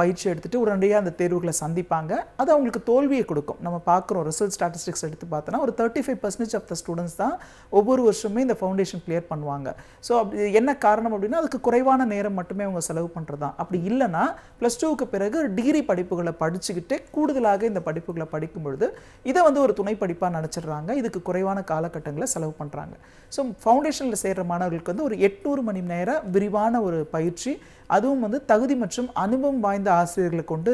பயிற்சி எடுத்துகிட்டு உடனடியாக அந்த தேர்வுகளை சந்திப்பாங்க அது அவங்களுக்கு தோல்வியை கொடுக்கும் நம்ம பார்க்குறோம் ரிசல்ட் ஸ்டாட்டிஸ்டிக்ஸ் எடுத்து பார்த்தோன்னா ஒரு thirty five percentage of the students தான் ஒவ்வொரு வருஷமே இந்த ஃபவுண்டேஷன் கிளியர் பண்ணுவாங்க ஸோ அப்படி என்ன காரணம் அப்படின்னா அதுக்கு குறைவான நேரம் மட்டுமே அவங்க செலவு பண்ணுறது தான் அப்படி இல்லைனா ப்ளஸ் டூவுக்கு பிறகு டிகிரி படிப்புகளை படிச்சுக்கிட்டே கூடுதலாக இந்த படிப்புகளை படிக்கும் பொழுது இதை வந்து ஒரு துணை படிப்பாக நினச்சிடுறாங்க இதுக்கு குறைவான காலகட்டங்களை செலவு பண்ணுறாங்க ஸோ ஃபவுண்டேஷனில் சேர்கிற மாணவர்களுக்கு வந்து ஒரு எட்நூறு மணி நேர விரிவான ஒரு பயிற்சி அதுவும் வந்து தகுதி மற்றும் அனுபவம் வாய்ந்த ஆசிரியர்களை கொண்டு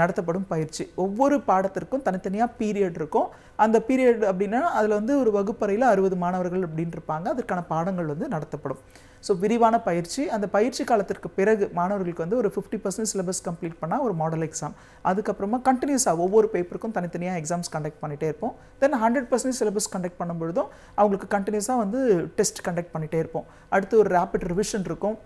நடத்தப்படும் பயிற்சி ஒவ்வொரு பாடத்திற்கும் தனித்தனியாக பீரியட் இருக்கும் அந்த பீரியட் அப்படின்னா அதில் வந்து ஒரு வகுப்பறையில் அறுபது மாணவர்கள் அப்படின்னு இருப்பாங்க அதற்கான பாடங்கள் வந்து நடத்தப்படும் ஸோ விரிவான பயிற்சி அந்த பயிற்சி காலத்திற்கு பிறகு மாணவர்களுக்கு வந்து ஒரு ஃபிஃப்டி பர்சன்ட் சிலபஸ் கம்ப்ளீட் பண்ணால் ஒரு மாடல் எக்ஸாம் அதுக்கப்புறமா கண்டினியூஸாக ஒவ்வொரு பேப்பருக்கும் தனித்தனியாக எக்ஸாம்ஸ் கண்டக்ட் பண்ணிகிட்டே இருப்போம் then hundred percent syllabus conduct பண்ணும்பொழுதும் அவங்களுக்கு கண்டினியூஸாக வந்து டெஸ்ட் கண்டக்ட் பண்ணிகிட்டே இருப்போம் அடுத்து ஒரு ரேப்பிட் ரிவிஷன் இருக்கும்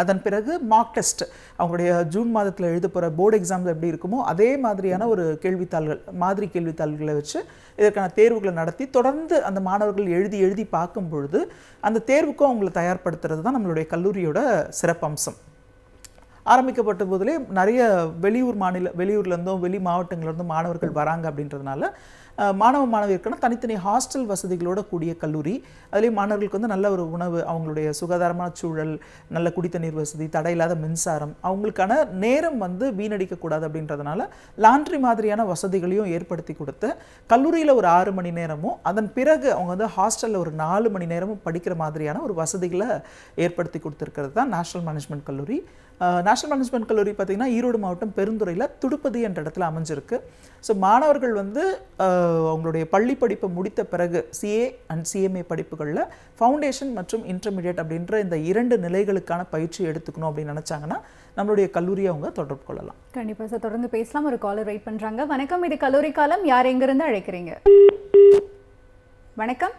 அதன் பிறகு மார்க் டெஸ்ட் அவங்களுடைய ஜூன் மாதத்தில் எழுத போகிற போர்டு எக்ஸாம்ஸ் எப்படி இருக்குமோ அதே மாதிரியான ஒரு கேள்வித்தாள்கள் மாதிரி கேள்வித்தாள்களை வச்சு இதற்கான தேர்வுகளை நடத்தி தொடர்ந்து அந்த மாணவர்கள் எழுதி எழுதி பார்க்கும் பொழுது அந்த தேர்வுக்கும் அவங்களை தயார்படுத்துறது தான் நம்மளுடைய கல்லூரியோட சிறப்பம்சம் ஆரம்பிக்கப்பட்ட போதிலே நிறைய வெளியூர் மாநில வெளியூர்லேருந்தும் வெளி மாவட்டங்கள்லேருந்தும் மாணவர்கள் வராங்க அப்படின்றதுனால மாணவ மாணவியருக்குன்னா தனித்தனி ஹாஸ்டல் வசதிகளோட கூடிய கல்லூரி அதுலேயும் மாணவர்களுக்கு வந்து நல்ல ஒரு உணவு அவங்களுடைய சுகாதாரமான சூழல் நல்ல குடித்தண்ணீர் வசதி தடையில்லாத மின்சாரம் அவங்களுக்கான நேரம் வந்து வீணடிக்கக்கூடாது அப்படின்றதுனால லாண்ட்ரி மாதிரியான வசதிகளையும் ஏற்படுத்தி கொடுத்து கல்லூரியில் ஒரு ஆறு மணி நேரமும் அதன் பிறகு அவங்க வந்து ஹாஸ்டலில் ஒரு நாலு மணி நேரமும் படிக்கிற மாதிரியான ஒரு வசதிகளை ஏற்படுத்தி கொடுத்துருக்கிறது தான் நேஷ்னல் மேனேஜ்மெண்ட் கல்லூரி நேஷனல் மேனேஜ்மெண்ட் கல்லூரி பார்த்திங்கன்னா ஈரோடு மாவட்டம் பெருந்துறையில் துடுப்பதி என்ற இடத்துல அமைஞ்சிருக்கு ஸோ மாணவர்கள் வந்து அவங்களுடைய பள்ளி படிப்பை முடித்த பிறகு சிஏ அண்ட் சிஎம்ஏ படிப்புகளில் ஃபவுண்டேஷன் மற்றும் இன்டர்மீடியட் அப்படின்ற இந்த இரண்டு நிலைகளுக்கான பயிற்சி எடுத்துக்கணும் அப்படின்னு நினச்சாங்கன்னா நம்மளுடைய கல்லூரியை அவங்க தொடர்பு கொள்ளலாம் கண்டிப்பாக சார் தொடர்ந்து பேசலாம் ஒரு காலர் வெயிட் பண்ணுறாங்க வணக்கம் இது கல்லூரி காலம் யார் எங்கேருந்து அழைக்கிறீங்க வணக்கம்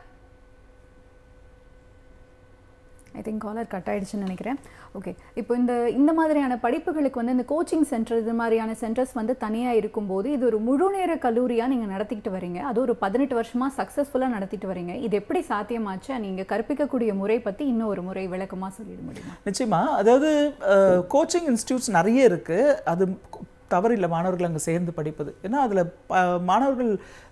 ஐ திங்க் காலர் கட் ஆகிடுச்சுன்னு நினைக்கிறேன் ஓகே இப்போ இந்த இந்த மாதிரியான படிப்புகளுக்கு வந்து இந்த கோச்சிங் சென்டர் இது மாதிரியான சென்டர்ஸ் வந்து தனியாக இருக்கும்போது இது ஒரு முழு நேர கல்லூரியாக நீங்கள் நடத்திக்கிட்டு வரீங்க அது ஒரு பதினெட்டு வருஷமாக சக்ஸஸ்ஃபுல்லாக நடத்திட்டு வரீங்க இது எப்படி சாத்தியமாச்சு நீங்கள் கற்பிக்கக்கூடிய முறை பற்றி இன்னொரு முறை விளக்கமாக சொல்லிட முடியும் நிச்சயமாக அதாவது கோச்சிங் இன்ஸ்டியூட்ஸ் நிறைய இருக்குது அது தவறில்லை மாணவர்கள் அங்கே சேர்ந்து படிப்பது ஏன்னா அதில் மாணவர்கள்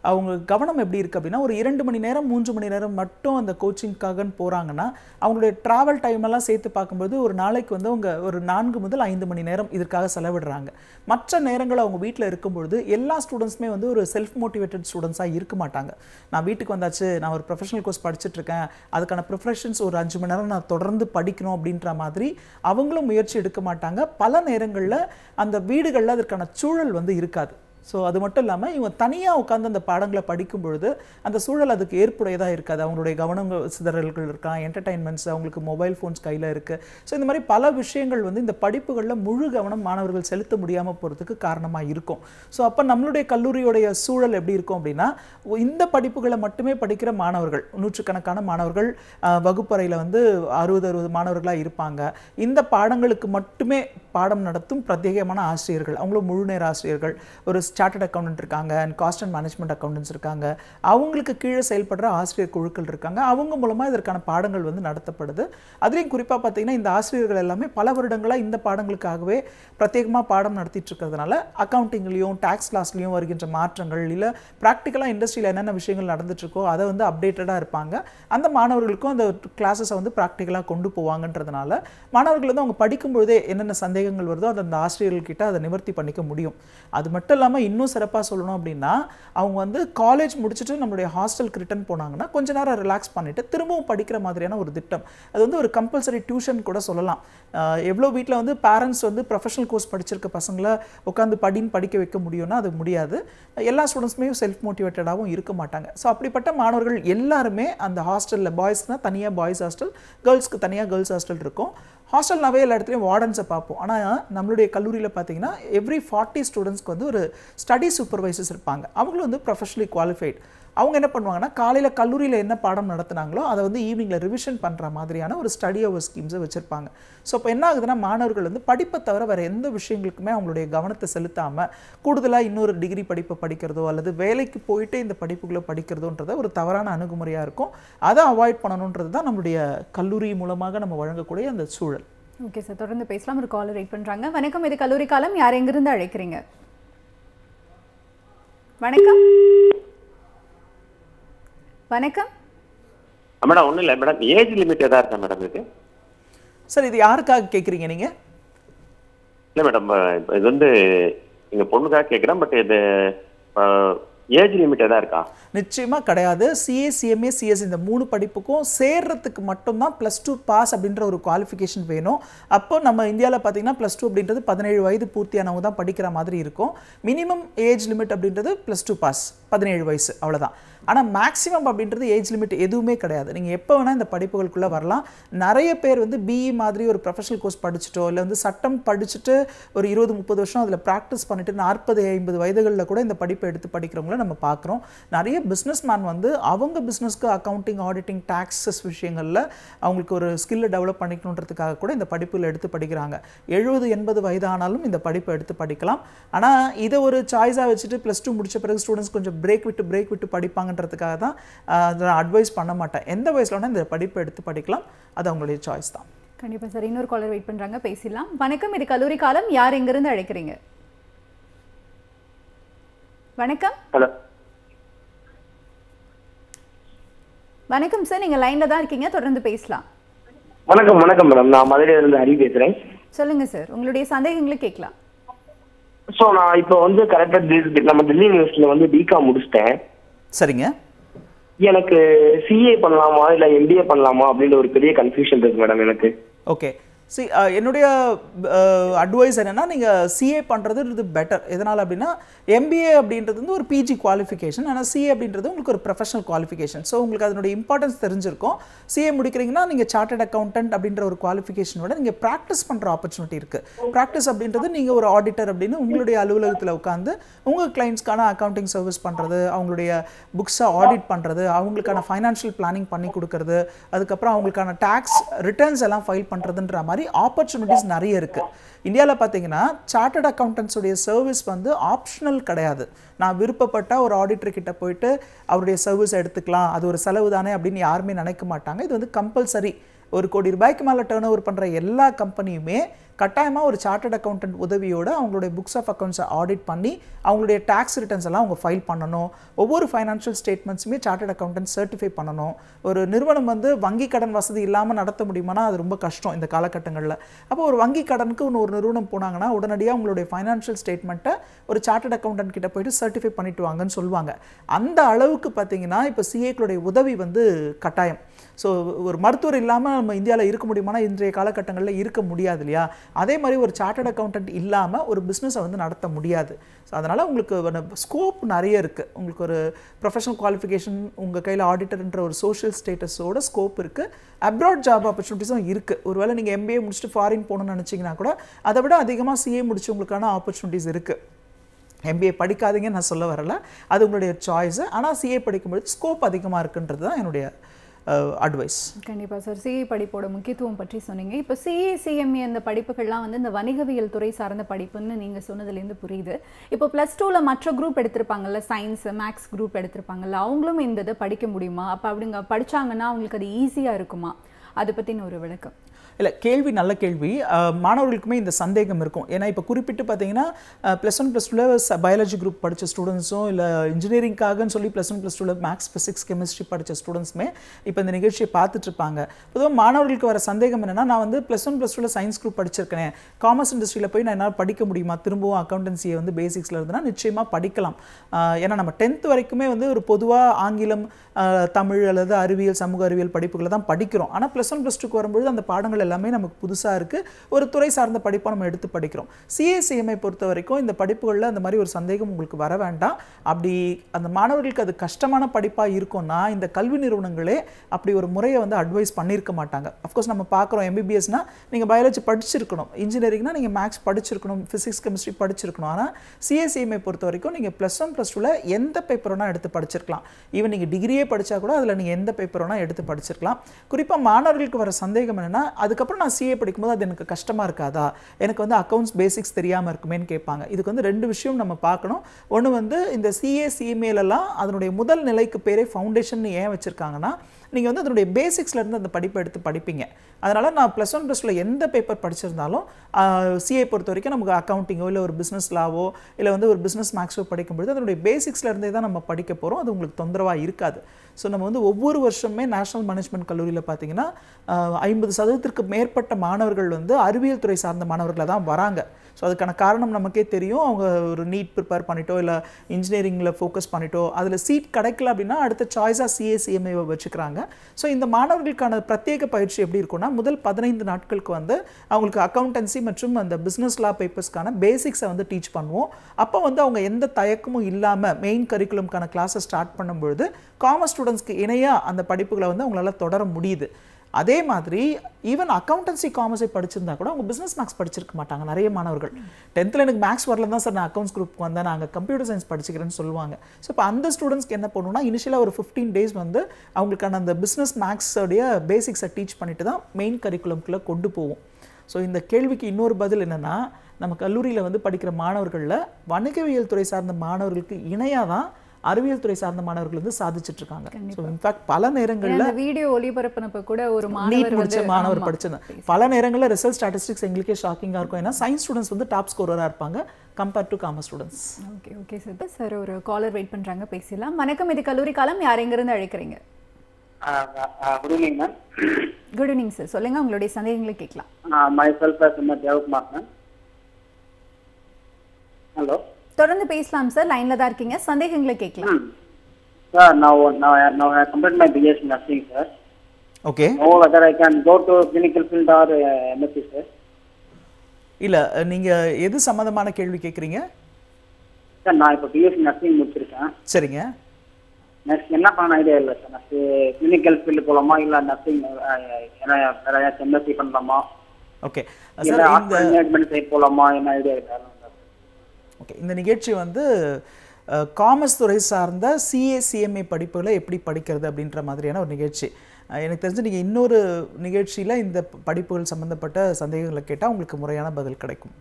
அவங்க கவனம் எப்படி இருக்குது அப்படின்னா ஒரு இரண்டு மணி நேரம் மூன்று மணி நேரம் மட்டும் அந்த கோச்சிங்காகன்னு போகிறாங்கன்னா அவங்களுடைய ட்ராவல் டைமெல்லாம் சேர்த்து பார்க்கும்போது ஒரு நாளைக்கு வந்து அவங்க ஒரு நான்கு முதல் ஐந்து மணி நேரம் இதற்காக செலவிடுறாங்க மற்ற நேரங்கள் அவங்க வீட்டில் இருக்கும்பொழுது எல்லா ஸ்டூடெண்ட்ஸுமே வந்து ஒரு செல்ஃப் மோட்டிவேட்டட் ஸ்டூடெண்ட்ஸாக இருக்க மாட்டாங்க நான் வீட்டுக்கு வந்தாச்சு நான் ஒரு ப்ரொஃபஷனல் கோர்ஸ் படிச்சுட்ருக்கேன் அதுக்கான ப்ரிஃபரேஷன்ஸ் ஒரு அஞ்சு மணி நேரம் நான் தொடர்ந்து படிக்கணும் அப்படின்ற மாதிரி அவங்களும் முயற்சி எடுக்க மாட்டாங்க பல நேரங்களில் அந்த வீடுகளில் அதற்கு அதற்கான சூழல் வந்து இருக்காது ஸோ அது மட்டும் இல்லாமல் இவங்க தனியாக உட்காந்து அந்த பாடங்களை படிக்கும் பொழுது அந்த சூழல் அதுக்கு ஏற்புடையதாக இருக்காது அவங்களுடைய கவனங்க சிதறல்கள் இருக்கா என்டர்டைன்மெண்ட்ஸ் அவங்களுக்கு மொபைல் ஃபோன்ஸ் கையில் இருக்குது ஸோ இந்த மாதிரி பல விஷயங்கள் வந்து இந்த படிப்புகளில் முழு கவனம் மாணவர்கள் செலுத்த முடியாமல் போகிறதுக்கு காரணமாக இருக்கும் ஸோ அப்போ நம்மளுடைய கல்லூரியோடைய சூழல் எப்படி இருக்கும் அப்படின்னா இந்த படிப்புகளை மட்டுமே படிக்கிற மாணவர்கள் நூற்றுக்கணக்கான மாணவர்கள் வகுப்பறையில் வந்து அறுபது அறுபது மாணவர்களாக இருப்பாங்க இந்த பாடங்களுக்கு மட்டுமே பாடம் நடத்தும் பிரத்யேகமான ஆசிரியர்கள் அவங்களும் முழுநேர ஆசிரியர்கள் ஒரு சார்ட்டர்ட் அக்கௌண்டன்ட் இருக்காங்க and cost and management accountants இருக்காங்க அவங்களுக்கு கீழே செயல்படுற ஆசிரியர் குழுக்கள் இருக்காங்க அவங்க மூலமாக இதற்கான பாடங்கள் வந்து நடத்தப்படுது அதுலேயும் குறிப்பாக பார்த்தீங்கன்னா இந்த ஆசிரியர்கள் எல்லாமே பல வருடங்களாக இந்த பாடங்களுக்காகவே பிரத்யேகமாக பாடம் நடத்திட்டு இருக்கிறதுனால அக்கௌண்டிங்லேயும் டேக்ஸ் லாஸ்லேயும் வருகின்ற மாற்றங்கள் இல்லை ப்ராக்டிக்கலாக இண்டஸ்ட்ரியில் என்னென்ன விஷயங்கள் நடந்துட்டுருக்கோ அதை வந்து அப்டேட்டடாக இருப்பாங்க அந்த மாணவர்களுக்கும் அந்த கிளாஸஸை வந்து ப்ராக்டிக்கலாக கொண்டு போவாங்கன்றதுனால மாணவர்கள் வந்து அவங்க படிக்கும்பொழுதே என்னென்ன சந்தேகங்கள் வருதோ அதை அந்த ஆசிரியர்கள்கிட்ட அதை நிவர்த்தி பண்ணிக்க முடியும் அது மட்டும் இல்லாமல் அதுக்கப்புறமா இன்னும் சிறப்பாக சொல்லணும் அப்படின்னா அவங்க வந்து காலேஜ் முடிச்சுட்டு நம்மளுடைய ஹாஸ்டலுக்கு ரிட்டன் போனாங்கன்னா கொஞ்ச நேரம் ரிலாக்ஸ் பண்ணிவிட்டு திரும்பவும் படிக்கிற மாதிரியான ஒரு திட்டம் அது வந்து ஒரு கம்பல்சரி டியூஷன் கூட சொல்லலாம் எவ்வளோ வீட்டில் வந்து பேரண்ட்ஸ் வந்து ப்ரொஃபஷனல் கோர்ஸ் படிச்சிருக்க பசங்களை உட்காந்து படின்னு படிக்க வைக்க முடியும்னா அது முடியாது எல்லா ஸ்டூடெண்ட்ஸுமே செல்ஃப் மோட்டிவேட்டடாகவும் இருக்க மாட்டாங்க ஸோ அப்படிப்பட்ட மாணவர்கள் எல்லாருமே அந்த ஹாஸ்டலில் பாய்ஸ்னால் தனியாக பாய்ஸ் ஹாஸ்டல் கேர்ள்ஸ்க்கு தனியாக கேர்ள்ஸ் ஹாஸ்டல் இருக்கும் ஹாஸ்டல்னாவே எல்லா இடத்துலையும் வார்டன்ஸை பார்ப்போம் ஆனால் நம்மளுடைய கல்லூரியில் பார்த்தீங்கன்னா எவ்ரி ஃபார்ட்டி ஸ்டூடெண்ட்ஸ்க்கு வந்து ஒரு ஸ்டடி சூப்பர்வைசர்ஸ் இருப்பாங்க அவங்களும் வந்து ப்ரொஃபஷனலி குவாலிஃபைட் அவங்க என்ன பண்ணுவாங்கன்னா காலையில் கல்லூரியில் என்ன பாடம் நடத்துனாங்களோ அதை வந்து ஈவினிங்கில் ரிவிஷன் பண்ணுற மாதிரியான ஒரு ஸ்டடி ஓவர் ஸ்கீம்ஸை வச்சுருப்பாங்க ஸோ இப்போ என்ன ஆகுதுன்னா மாணவர்கள் வந்து படிப்பை தவிர வேறு எந்த விஷயங்களுக்குமே அவங்களுடைய கவனத்தை செலுத்தாமல் கூடுதலாக இன்னொரு டிகிரி படிப்பை படிக்கிறதோ அல்லது வேலைக்கு போயிட்டு இந்த படிப்புகளை படிக்கிறதோன்றத ஒரு தவறான அணுகுமுறையாக இருக்கும் அதை அவாய்ட் பண்ணணுன்றது தான் நம்மளுடைய கல்லூரி மூலமாக நம்ம வழங்கக்கூடிய அந்த சூழல் ஓகே சார் தொடர்ந்து பேசலாம் ஒரு காலர் வெயிட் பண்ணுறாங்க வணக்கம் இது கல்லூரி காலம் யார் எங்கிருந்து அழைக்கிறீங்க வணக்கம் வணக்கம் மேடம் ஒன்றும் இல்லை மேடம் ஏஜ் லிமிட் எதாவது இருக்கா மேடம் இது சார் இது யாருக்காக கேட்குறீங்க நீங்கள் இல்லை மேடம் இது வந்து எங்கள் பொண்ணுக்காக கேட்குறேன் பட் இது ஏஜ் லிமிட் எதாவது இருக்கா நிச்சயமாக கிடையாது சிஏ சிஎம்ஏ சிஎஸ் இந்த மூணு படிப்புக்கும் சேர்றதுக்கு மட்டும்தான் ப்ளஸ் டூ பாஸ் அப்படின்ற ஒரு குவாலிஃபிகேஷன் வேணும் அப்போ நம்ம இந்தியாவில் பார்த்தீங்கன்னா ப்ளஸ் டூ அப்படின்றது பதினேழு வயது பூர்த்தியானவங்க தான் படிக்கிற மாதிரி இருக்கும் மினிமம் ஏஜ் லிமிட் அப்படின்றது ப்ளஸ் டூ பாஸ் பதினேழு வயசு அவ்வளோதான் ஆனால் மேக்ஸிமம் அப்படின்றது ஏஜ் லிமிட் எதுவுமே கிடையாது நீங்கள் எப்போ வேணால் இந்த படிப்புகளுக்குள்ளே வரலாம் நிறைய பேர் வந்து பிஇ e மாதிரி ஒரு ப்ரொஃபஷனல் கோர்ஸ் படிச்சுட்டோ இல்லை வந்து சட்டம் படிச்சுட்டு ஒரு இருபது முப்பது வருஷம் அதில் ப்ராக்டிஸ் பண்ணிவிட்டு நாற்பது ஐம்பது வயதுகளில் கூட இந்த படிப்பை எடுத்து படிக்கிறவங்கள நம்ம பார்க்குறோம் நிறைய பிஸ்னஸ் மேன் வந்து அவங்க பிஸ்னஸ்க்கு அக்கௌண்டிங் ஆடிட்டிங் டேக்ஸஸ் விஷயங்களில் அவங்களுக்கு ஒரு ஸ்கில்லை டெவலப் பண்ணிக்கணுன்றதுக்காக கூட இந்த படிப்பில் எடுத்து படிக்கிறாங்க எழுபது எண்பது வயதானாலும் இந்த படிப்பை எடுத்து படிக்கலாம் ஆனால் இதை ஒரு சாய்ஸாக வச்சுட்டு ப்ளஸ் டூ முடித்த பிறகு ஸ்டூடெண்ட்ஸ் கொஞ்சம் பிரேக் விட்டு பிரேக் விட்டு படிப்பாங்கன்றதுக்காக தான் அதை அட்வைஸ் பண்ண மாட்டேன் எந்த வயசுலனா இந்த படிப்பு எடுத்து படிக்கலாம் அது அவங்களுடைய சாய்ஸ் தான் கண்டிப்பாக சார் இன்னொரு காலர் வெயிட் பண்ணுறாங்க பேசிடலாம் வணக்கம் இது கல்லூரி காலம் யார் எங்கேருந்து அழைக்கிறீங்க வணக்கம் ஹலோ வணக்கம் சார் நீங்க லைன்ல தான் இருக்கீங்க தொடர்ந்து பேசலாம் வணக்கம் வணக்கம் மேடம் நான் மதுரையிலிருந்து ஹரி பேசுறேன் சொல்லுங்க சார் உங்களுடைய சந்தேகங்களை கேட்கலாம் சோ நான் இப்போ வந்து கரெக்டா கரெக்டாக நம்ம டெல்லி யூனிவர்சிட்டியில் வந்து பிகாம் முடிச்சிட்டேன் சரிங்க எனக்கு சிஏ பண்ணலாமா இல்லை எம்பிஏ பண்ணலாமா அப்படின்ற ஒரு பெரிய கன்ஃபியூஷன் இருக்கு மேடம் எனக்கு ஓகே சி uh, என்னுடைய அட்வைஸ் uh, என்னென்னா நீங்கள் சிஏ பண்ணுறது இது பெட்டர் எதனால் அப்படின்னா எம்பிஏ அப்படின்றது வந்து ஒரு பிஜி குவாலிஃபிகேஷன் ஆனால் சிஏ அப்படின்றது உங்களுக்கு ஒரு ப்ரொஃபஷனல் குவாலிஃபிகேஷன் ஸோ உங்களுக்கு அதனுடைய இம்பார்ட்டன்ஸ் தெரிஞ்சிருக்கும் சிஏ முடிக்கிறீங்கன்னா நீங்கள் சார்ட்டட் அக்கௌண்டன்ட் அப்படின்ற ஒரு குவாலிஃபிகேஷனோட நீங்கள் ப்ராக்டிஸ் பண்ணுற ஆப்பர்ச்சுனிட்டி இருக்குது ப்ராக்டிஸ் அப்படின்றது நீங்கள் ஒரு ஆடிட்டர் அப்படின்னு உங்களுடைய அலுவலகத்தில் உட்காந்து உங்கள் கிளைண்ட்ஸ்க்கான அக்கௌண்டிங் சர்வீஸ் பண்ணுறது அவங்களுடைய புக்ஸை ஆடிட் பண்ணுறது அவங்களுக்கான ஃபைனான்ஷியல் பிளானிங் பண்ணி கொடுக்கறது அதுக்கப்புறம் அவங்களுக்கான டேக்ஸ் ரிட்டர்ன்ஸ் எல்லாம் ஃபைல் பண்ணுறதுன்ற மாதிரி மாதிரி ஆப்பர்ச்சுனிட்டிஸ் நிறைய இருக்குது இந்தியாவில் பார்த்தீங்கன்னா சார்ட்டர்ட் அக்கௌண்டன்ஸுடைய சர்வீஸ் வந்து ஆப்ஷனல் கிடையாது நான் விருப்பப்பட்டால் ஒரு ஆடிட்டர்கிட்ட போயிட்டு அவருடைய சர்வீஸ் எடுத்துக்கலாம் அது ஒரு செலவு தானே அப்படின்னு யாருமே நினைக்க மாட்டாங்க இது வந்து கம்பல்சரி ஒரு கோடி ரூபாய்க்கு மேலே டேர்ன் ஓவர் பண்ணுற எல்லா கம்பெனியுமே கட்டாயமாக ஒரு சார்ட்டட் அக்கௌண்டன்ட் உதவியோடு அவங்களுடைய புக்ஸ் ஆஃப் அக்கௌண்ட்ஸை ஆடிட் பண்ணி அவங்களுடைய டேக்ஸ் ரிட்டர்ன்ஸ் எல்லாம் அவங்க ஃபைல் பண்ணணும் ஒவ்வொரு ஃபைனான்ஷியல் ஸ்டேட்மெண்ட்ஸுமே சார்ட்டட் அக்கௌண்டன்ட் சர்டிஃபை பண்ணணும் ஒரு நிறுவனம் வந்து வங்கி கடன் வசதி இல்லாமல் நடத்த முடியுமானா அது ரொம்ப கஷ்டம் இந்த காலகட்டங்களில் அப்போ ஒரு வங்கி கடனுக்கு ஒரு நிறுவனம் போனாங்கன்னா உடனடியாக அவங்களுடைய ஃபைனான்ஷியல் ஸ்டேட்மெண்ட்டை ஒரு சார்ட்டட் அக்கௌண்டன்ட் கிட்ட போயிட்டு சர்டிஃபை பண்ணிட்டு வாங்கன்னு சொல்லுவாங்க அந்த அளவுக்கு பார்த்தீங்கன்னா இப்போ சிஏக்களுடைய உதவி வந்து கட்டாயம் ஸோ ஒரு மருத்துவர் இல்லாமல் நம்ம இந்தியாவில் இருக்க முடியுமானா இன்றைய காலகட்டங்களில் இருக்க முடியாது இல்லையா அதே மாதிரி ஒரு சார்ட்டர்ட் அக்கௌண்டன்ட் இல்லாமல் ஒரு பிஸ்னஸை வந்து நடத்த முடியாது ஸோ அதனால் உங்களுக்கு ஸ்கோப் நிறைய இருக்குது உங்களுக்கு ஒரு ப்ரொஃபஷனல் குவாலிஃபிகேஷன் உங்கள் கையில் ஆடிட்டர்ன்ற ஒரு சோஷியல் ஸ்டேட்டஸோட ஸ்கோப் இருக்குது அப்ராட் ஜாப் ஆப்பர்ச்சுனிட்டிஸும் இருக்குது ஒருவேளை நீங்கள் எம்பிஏ முடிச்சுட்டு ஃபாரின் போகணும்னு நினச்சிங்கன்னா கூட அதை விட அதிகமாக சிஏ முடிச்சு உங்களுக்கான ஆப்பர்ச்சுனிட்டிஸ் இருக்குது எம்பிஏ படிக்காதீங்கன்னு நான் சொல்ல வரல அது உங்களுடைய சாய்ஸு ஆனால் சிஏ படிக்கும்பொழுது ஸ்கோப் அதிகமாக இருக்குன்றது தான் என்னுடைய அட்வைஸ் கண்டிப்பாக சார் சிஏ e படிப்போட முக்கியத்துவம் பற்றி சொன்னீங்க இப்போ சிஏ சிஎம்ஏ e, e அந்த படிப்புகள்லாம் வந்து இந்த வணிகவியல் துறை சார்ந்த படிப்புன்னு நீங்கள் சொன்னதுலேருந்து புரியுது இப்போ ப்ளஸ் டூவில் மற்ற குரூப் எடுத்திருப்பாங்கல்ல சயின்ஸ் மேக்ஸ் குரூப் எடுத்திருப்பாங்கல்ல அவங்களும் இந்த இதை படிக்க முடியுமா அப்போ அப்படிங்க படித்தாங்கன்னா அவங்களுக்கு அது ஈஸியாக இருக்குமா அதை பற்றின ஒரு விளக்கம் இல்லை கேள்வி நல்ல கேள்வி மாணவர்களுக்குமே இந்த சந்தேகம் இருக்கும் ஏன்னா இப்போ குறிப்பிட்டு பார்த்தீங்கன்னா ப்ளஸ் ஒன் ப்ளஸ் டூவில் பயாலஜி குரூப் படித்த ஸ்டூடெண்ட்ஸும் இல்லை இன்ஜினியரிங்காகன்னு சொல்லி ப்ளஸ் ஒன் ப்ளஸ் டூவில் மேக்ஸ் ஃபிசிக்ஸ் கெமிஸ்ட்ரி படித்த ஸ்டூடெண்ட்ஸுமே இப்போ இந்த நிகழ்ச்சியை பார்த்துட்ருப்பாங்க பொதுவாக மாணவர்களுக்கு வர சந்தேகம் என்னென்னா நான் வந்து ப்ளஸ் ஒன் ப்ளஸ் டூவில் சயின்ஸ் குரூப் படிச்சிருக்கேன் காமர்ஸ் இண்டஸ்ட்ரியில் போய் நான் என்னால் படிக்க முடியுமா திரும்பவும் அக்கௌண்டன்சியை வந்து பேசிக்ஸில் இருந்தால் நிச்சயமாக படிக்கலாம் ஏன்னா நம்ம டென்த் வரைக்குமே வந்து ஒரு பொதுவாக ஆங்கிலம் தமிழ் அல்லது அறிவியல் சமூக அறிவியல் படிப்புகளை தான் படிக்கிறோம் ஆனால் ப்ளஸ் ஒன் ப்ளஸ் டூக்கு வரும்பொழுது அந்த பாடங்கள் விஷயங்கள் எல்லாமே நமக்கு புதுசாக இருக்குது ஒரு துறை சார்ந்த படிப்பாக நம்ம எடுத்து படிக்கிறோம் சிஎஸ்சிஎம்ஐ e பொறுத்த வரைக்கும் இந்த படிப்புகளில் அந்த மாதிரி ஒரு சந்தேகம் உங்களுக்கு வர வேண்டாம் அப்படி அந்த மாணவர்களுக்கு அது கஷ்டமான படிப்பாக இருக்கும்னா இந்த கல்வி நிறுவனங்களே அப்படி ஒரு முறையை வந்து அட்வைஸ் பண்ணியிருக்க மாட்டாங்க அஃப்கோர்ஸ் நம்ம பார்க்குறோம் எம்பிபிஎஸ்னால் நீங்கள் பயாலஜி படிச்சிருக்கணும் இன்ஜினியரிங்னால் நீங்கள் மேக்ஸ் படிச்சிருக்கணும் ஃபிசிக்ஸ் கெமிஸ்ட்ரி படிச்சிருக்கணும் ஆனால் சிஎஸ்சிஎம்ஐ e பொறுத்த வரைக்கும் நீங்கள் ப்ளஸ் ஒன் ப்ளஸ் டூவில் எந்த பேப்பரோனா எடுத்து படிச்சிருக்கலாம் ஈவன் நீங்கள் டிகிரியே படித்தா கூட அதில் நீங்கள் எந்த பேப்பரோனா எடுத்து படிச்சிருக்கலாம் குறிப்பாக மாணவர்களுக்கு வர சந்தேகம் என்னென்னா அது அதுக்கப்புறம் நான் சிஏ படிக்கும்போது அது எனக்கு கஷ்டமாக இருக்காதா எனக்கு வந்து அக்கௌண்ட்ஸ் பேசிக்ஸ் தெரியாமல் இருக்குமேன்னு கேட்பாங்க இதுக்கு வந்து ரெண்டு விஷயம் நம்ம பார்க்கணும் ஒன்று வந்து இந்த சிஏ சிஎம்ஏலெல்லாம் அதனுடைய முதல் நிலைக்கு பேரே ஃபவுண்டேஷன் ஏன் வச்சுருக்காங்கன்னா நீங்கள் வந்து அதனுடைய பேசிக்ஸ்லேருந்து அந்த படிப்பை எடுத்து படிப்பீங்க அதனால் நான் ப்ளஸ் ஒன் ப்ளஸ் டூவில் எந்த பேப்பர் படிச்சிருந்தாலும் சிஏ பொறுத்த வரைக்கும் நமக்கு அக்கௌண்டிங்கோ இல்லை ஒரு பிஸ்னஸ் லாவோ இல்லை வந்து ஒரு பிஸ்னஸ் மேக்ஸோ படிக்கும்பொழுது அதனுடைய பேசிக்ஸ்லேருந்தே தான் நம்ம படிக்க போகிறோம் அது உங்களுக்கு தொந்தரவாக இருக்காது ஸோ நம்ம வந்து ஒவ்வொரு வருஷமே நேஷனல் மேனேஜ்மெண்ட் கல்லூரியில் பார்த்தீங்கன்னா ஐம்பது சதவீதத்திற்கு மேற்பட்ட மாணவர்கள் வந்து அறிவியல் துறை சார்ந்த மாணவர்களை தான் வராங்க ஸோ அதுக்கான காரணம் நமக்கே தெரியும் அவங்க ஒரு நீட் ப்ரிப்பேர் பண்ணிட்டோ இல்லை இன்ஜினியரிங்கில் ஃபோக்கஸ் பண்ணிட்டோ அதில் சீட் கிடைக்கல அப்படின்னா அடுத்த சாய்ஸாக சிஏசிஎம்ஏவை வச்சுக்கிறாங்க ஸோ இந்த மாணவர்களுக்கான பிரத்யேக பயிற்சி எப்படி இருக்கும்னா முதல் பதினைந்து நாட்களுக்கு வந்து அவங்களுக்கு அக்கௌண்டன்சி மற்றும் அந்த பிஸ்னஸ் லா பேப்பர்ஸ்க்கான பேசிக்ஸை வந்து டீச் பண்ணுவோம் அப்போ வந்து அவங்க எந்த தயக்கமும் இல்லாமல் மெயின் கரிக்குலம்க்கான கிளாஸை ஸ்டார்ட் பண்ணும்பொழுது காமர்ஸ் ஸ்டூடெண்ட்ஸ்க்கு இணையாக அந்த படிப்புகளை வந்து அவங்களால தொடர முடியுது அதே மாதிரி ஈவன் அக்கௌண்டன்சி காமர்ஸை படிச்சிருந்தா கூட அவங்க பிஸ்னஸ் மேக்ஸ் படிச்சிருக்க மாட்டாங்க நிறைய மாணவர்கள் டென்த்தில் எனக்கு மேக்ஸ் வரல தான் சார் நான் அக்கௌண்ட்ஸ் குரூப் வந்தேன் நாங்கள் கம்ப்யூட்டர் சயின்ஸ் படிச்சுக்கிறேன்னு சொல்லுவாங்க ஸோ இப்போ அந்த ஸ்டூடெண்ட்ஸ்க்கு என்ன பண்ணணும்னா இனிஷியலாக ஒரு ஃபிஃப்டீன் டேஸ் வந்து அவங்களுக்கான அந்த பிஸ்னஸ் மேக்ஸோடைய பேசிக்ஸை டீச் பண்ணிட்டு தான் மெயின் கரிக்குலம்குள்ளே கொண்டு போவோம் ஸோ இந்த கேள்விக்கு இன்னொரு பதில் என்னென்னா நம்ம கல்லூரியில் வந்து படிக்கிற மாணவர்களில் வணிகவியல் துறை சார்ந்த மாணவர்களுக்கு இணையாக தான் அறிவியல் துறை சார்ந்த மாணவர்கள் வந்து சாதிச்சுட்டு இருக்காங்க ஸோ இன்ஃபேக்ட் பல நேரங்களில் வீடியோ ஒளிபரப்பினப்ப கூட ஒரு நீட் முடிச்ச மாணவர் படிச்சிருந்தேன் பல நேரங்களில் ரிசல்ட் ஸ்டாட்டிஸ்டிக்ஸ் எங்களுக்கே ஷாக்கிங்காக இருக்கும் ஏன்னா சயின்ஸ் ஸ்டூடெண்ட்ஸ் வந்து டாப் ஸ்கோராக இருப்பாங்க compare to commerce students okay okay sir இப்போ சார் ஒரு காலர் வெயிட் பண்ணுறாங்க பேசிடலாம் வணக்கம் இது கல்லூரி காலம் யார் எங்கேருந்து அழைக்கிறீங்க good evening ma'am good evening sir சொல்லுங்க உங்களுடைய சந்தேகங்களை கேட்கலாம் மை செல்ஃப் ஹலோ தொடர்ந்து பேசலாம் சார் லைன்ல தான் இருக்கீங்க சந்தேகங்களை கேட்கலாம் சார் நான் நான் நான் complete my BSc nursing sir okay no whether I can go to clinical field or MSc sir இல்ல நீங்க எது சம்பந்தமான கேள்வி கேக்குறீங்க சார் நான் இப்போ பிஎஸ்சி நர்சிங் முடிச்சிருக்கேன் சரிங்க நெக்ஸ்ட் என்ன பண்ண ஐடியா இல்ல சார் நெக்ஸ்ட் கிளினிக்கல் ஃபீல்டு போலாமா இல்ல நர்சிங் வேற எம்எஸ்சி பண்ணலாமா ஓகே சார் இந்த மேனேஜ்மெண்ட் சைட் போலாமா என்ன ஐடியா இருக்கா ஓகே இந்த நிகழ்ச்சி வந்து காமர்ஸ் துறை சார்ந்த சிஏ சிஎம்ஏ படிப்புகளை எப்படி படிக்கிறது அப்படின்ற மாதிரியான ஒரு நிகழ்ச்சி எனக்கு தெரிஞ்சு நீங்கள் இன்னொரு நிகழ்ச்சியில் இந்த படிப்புகள் சம்மந்தப்பட்ட சந்தேகங்களை கேட்டால் உங்களுக்கு முறையான பதில் கிடைக்கும்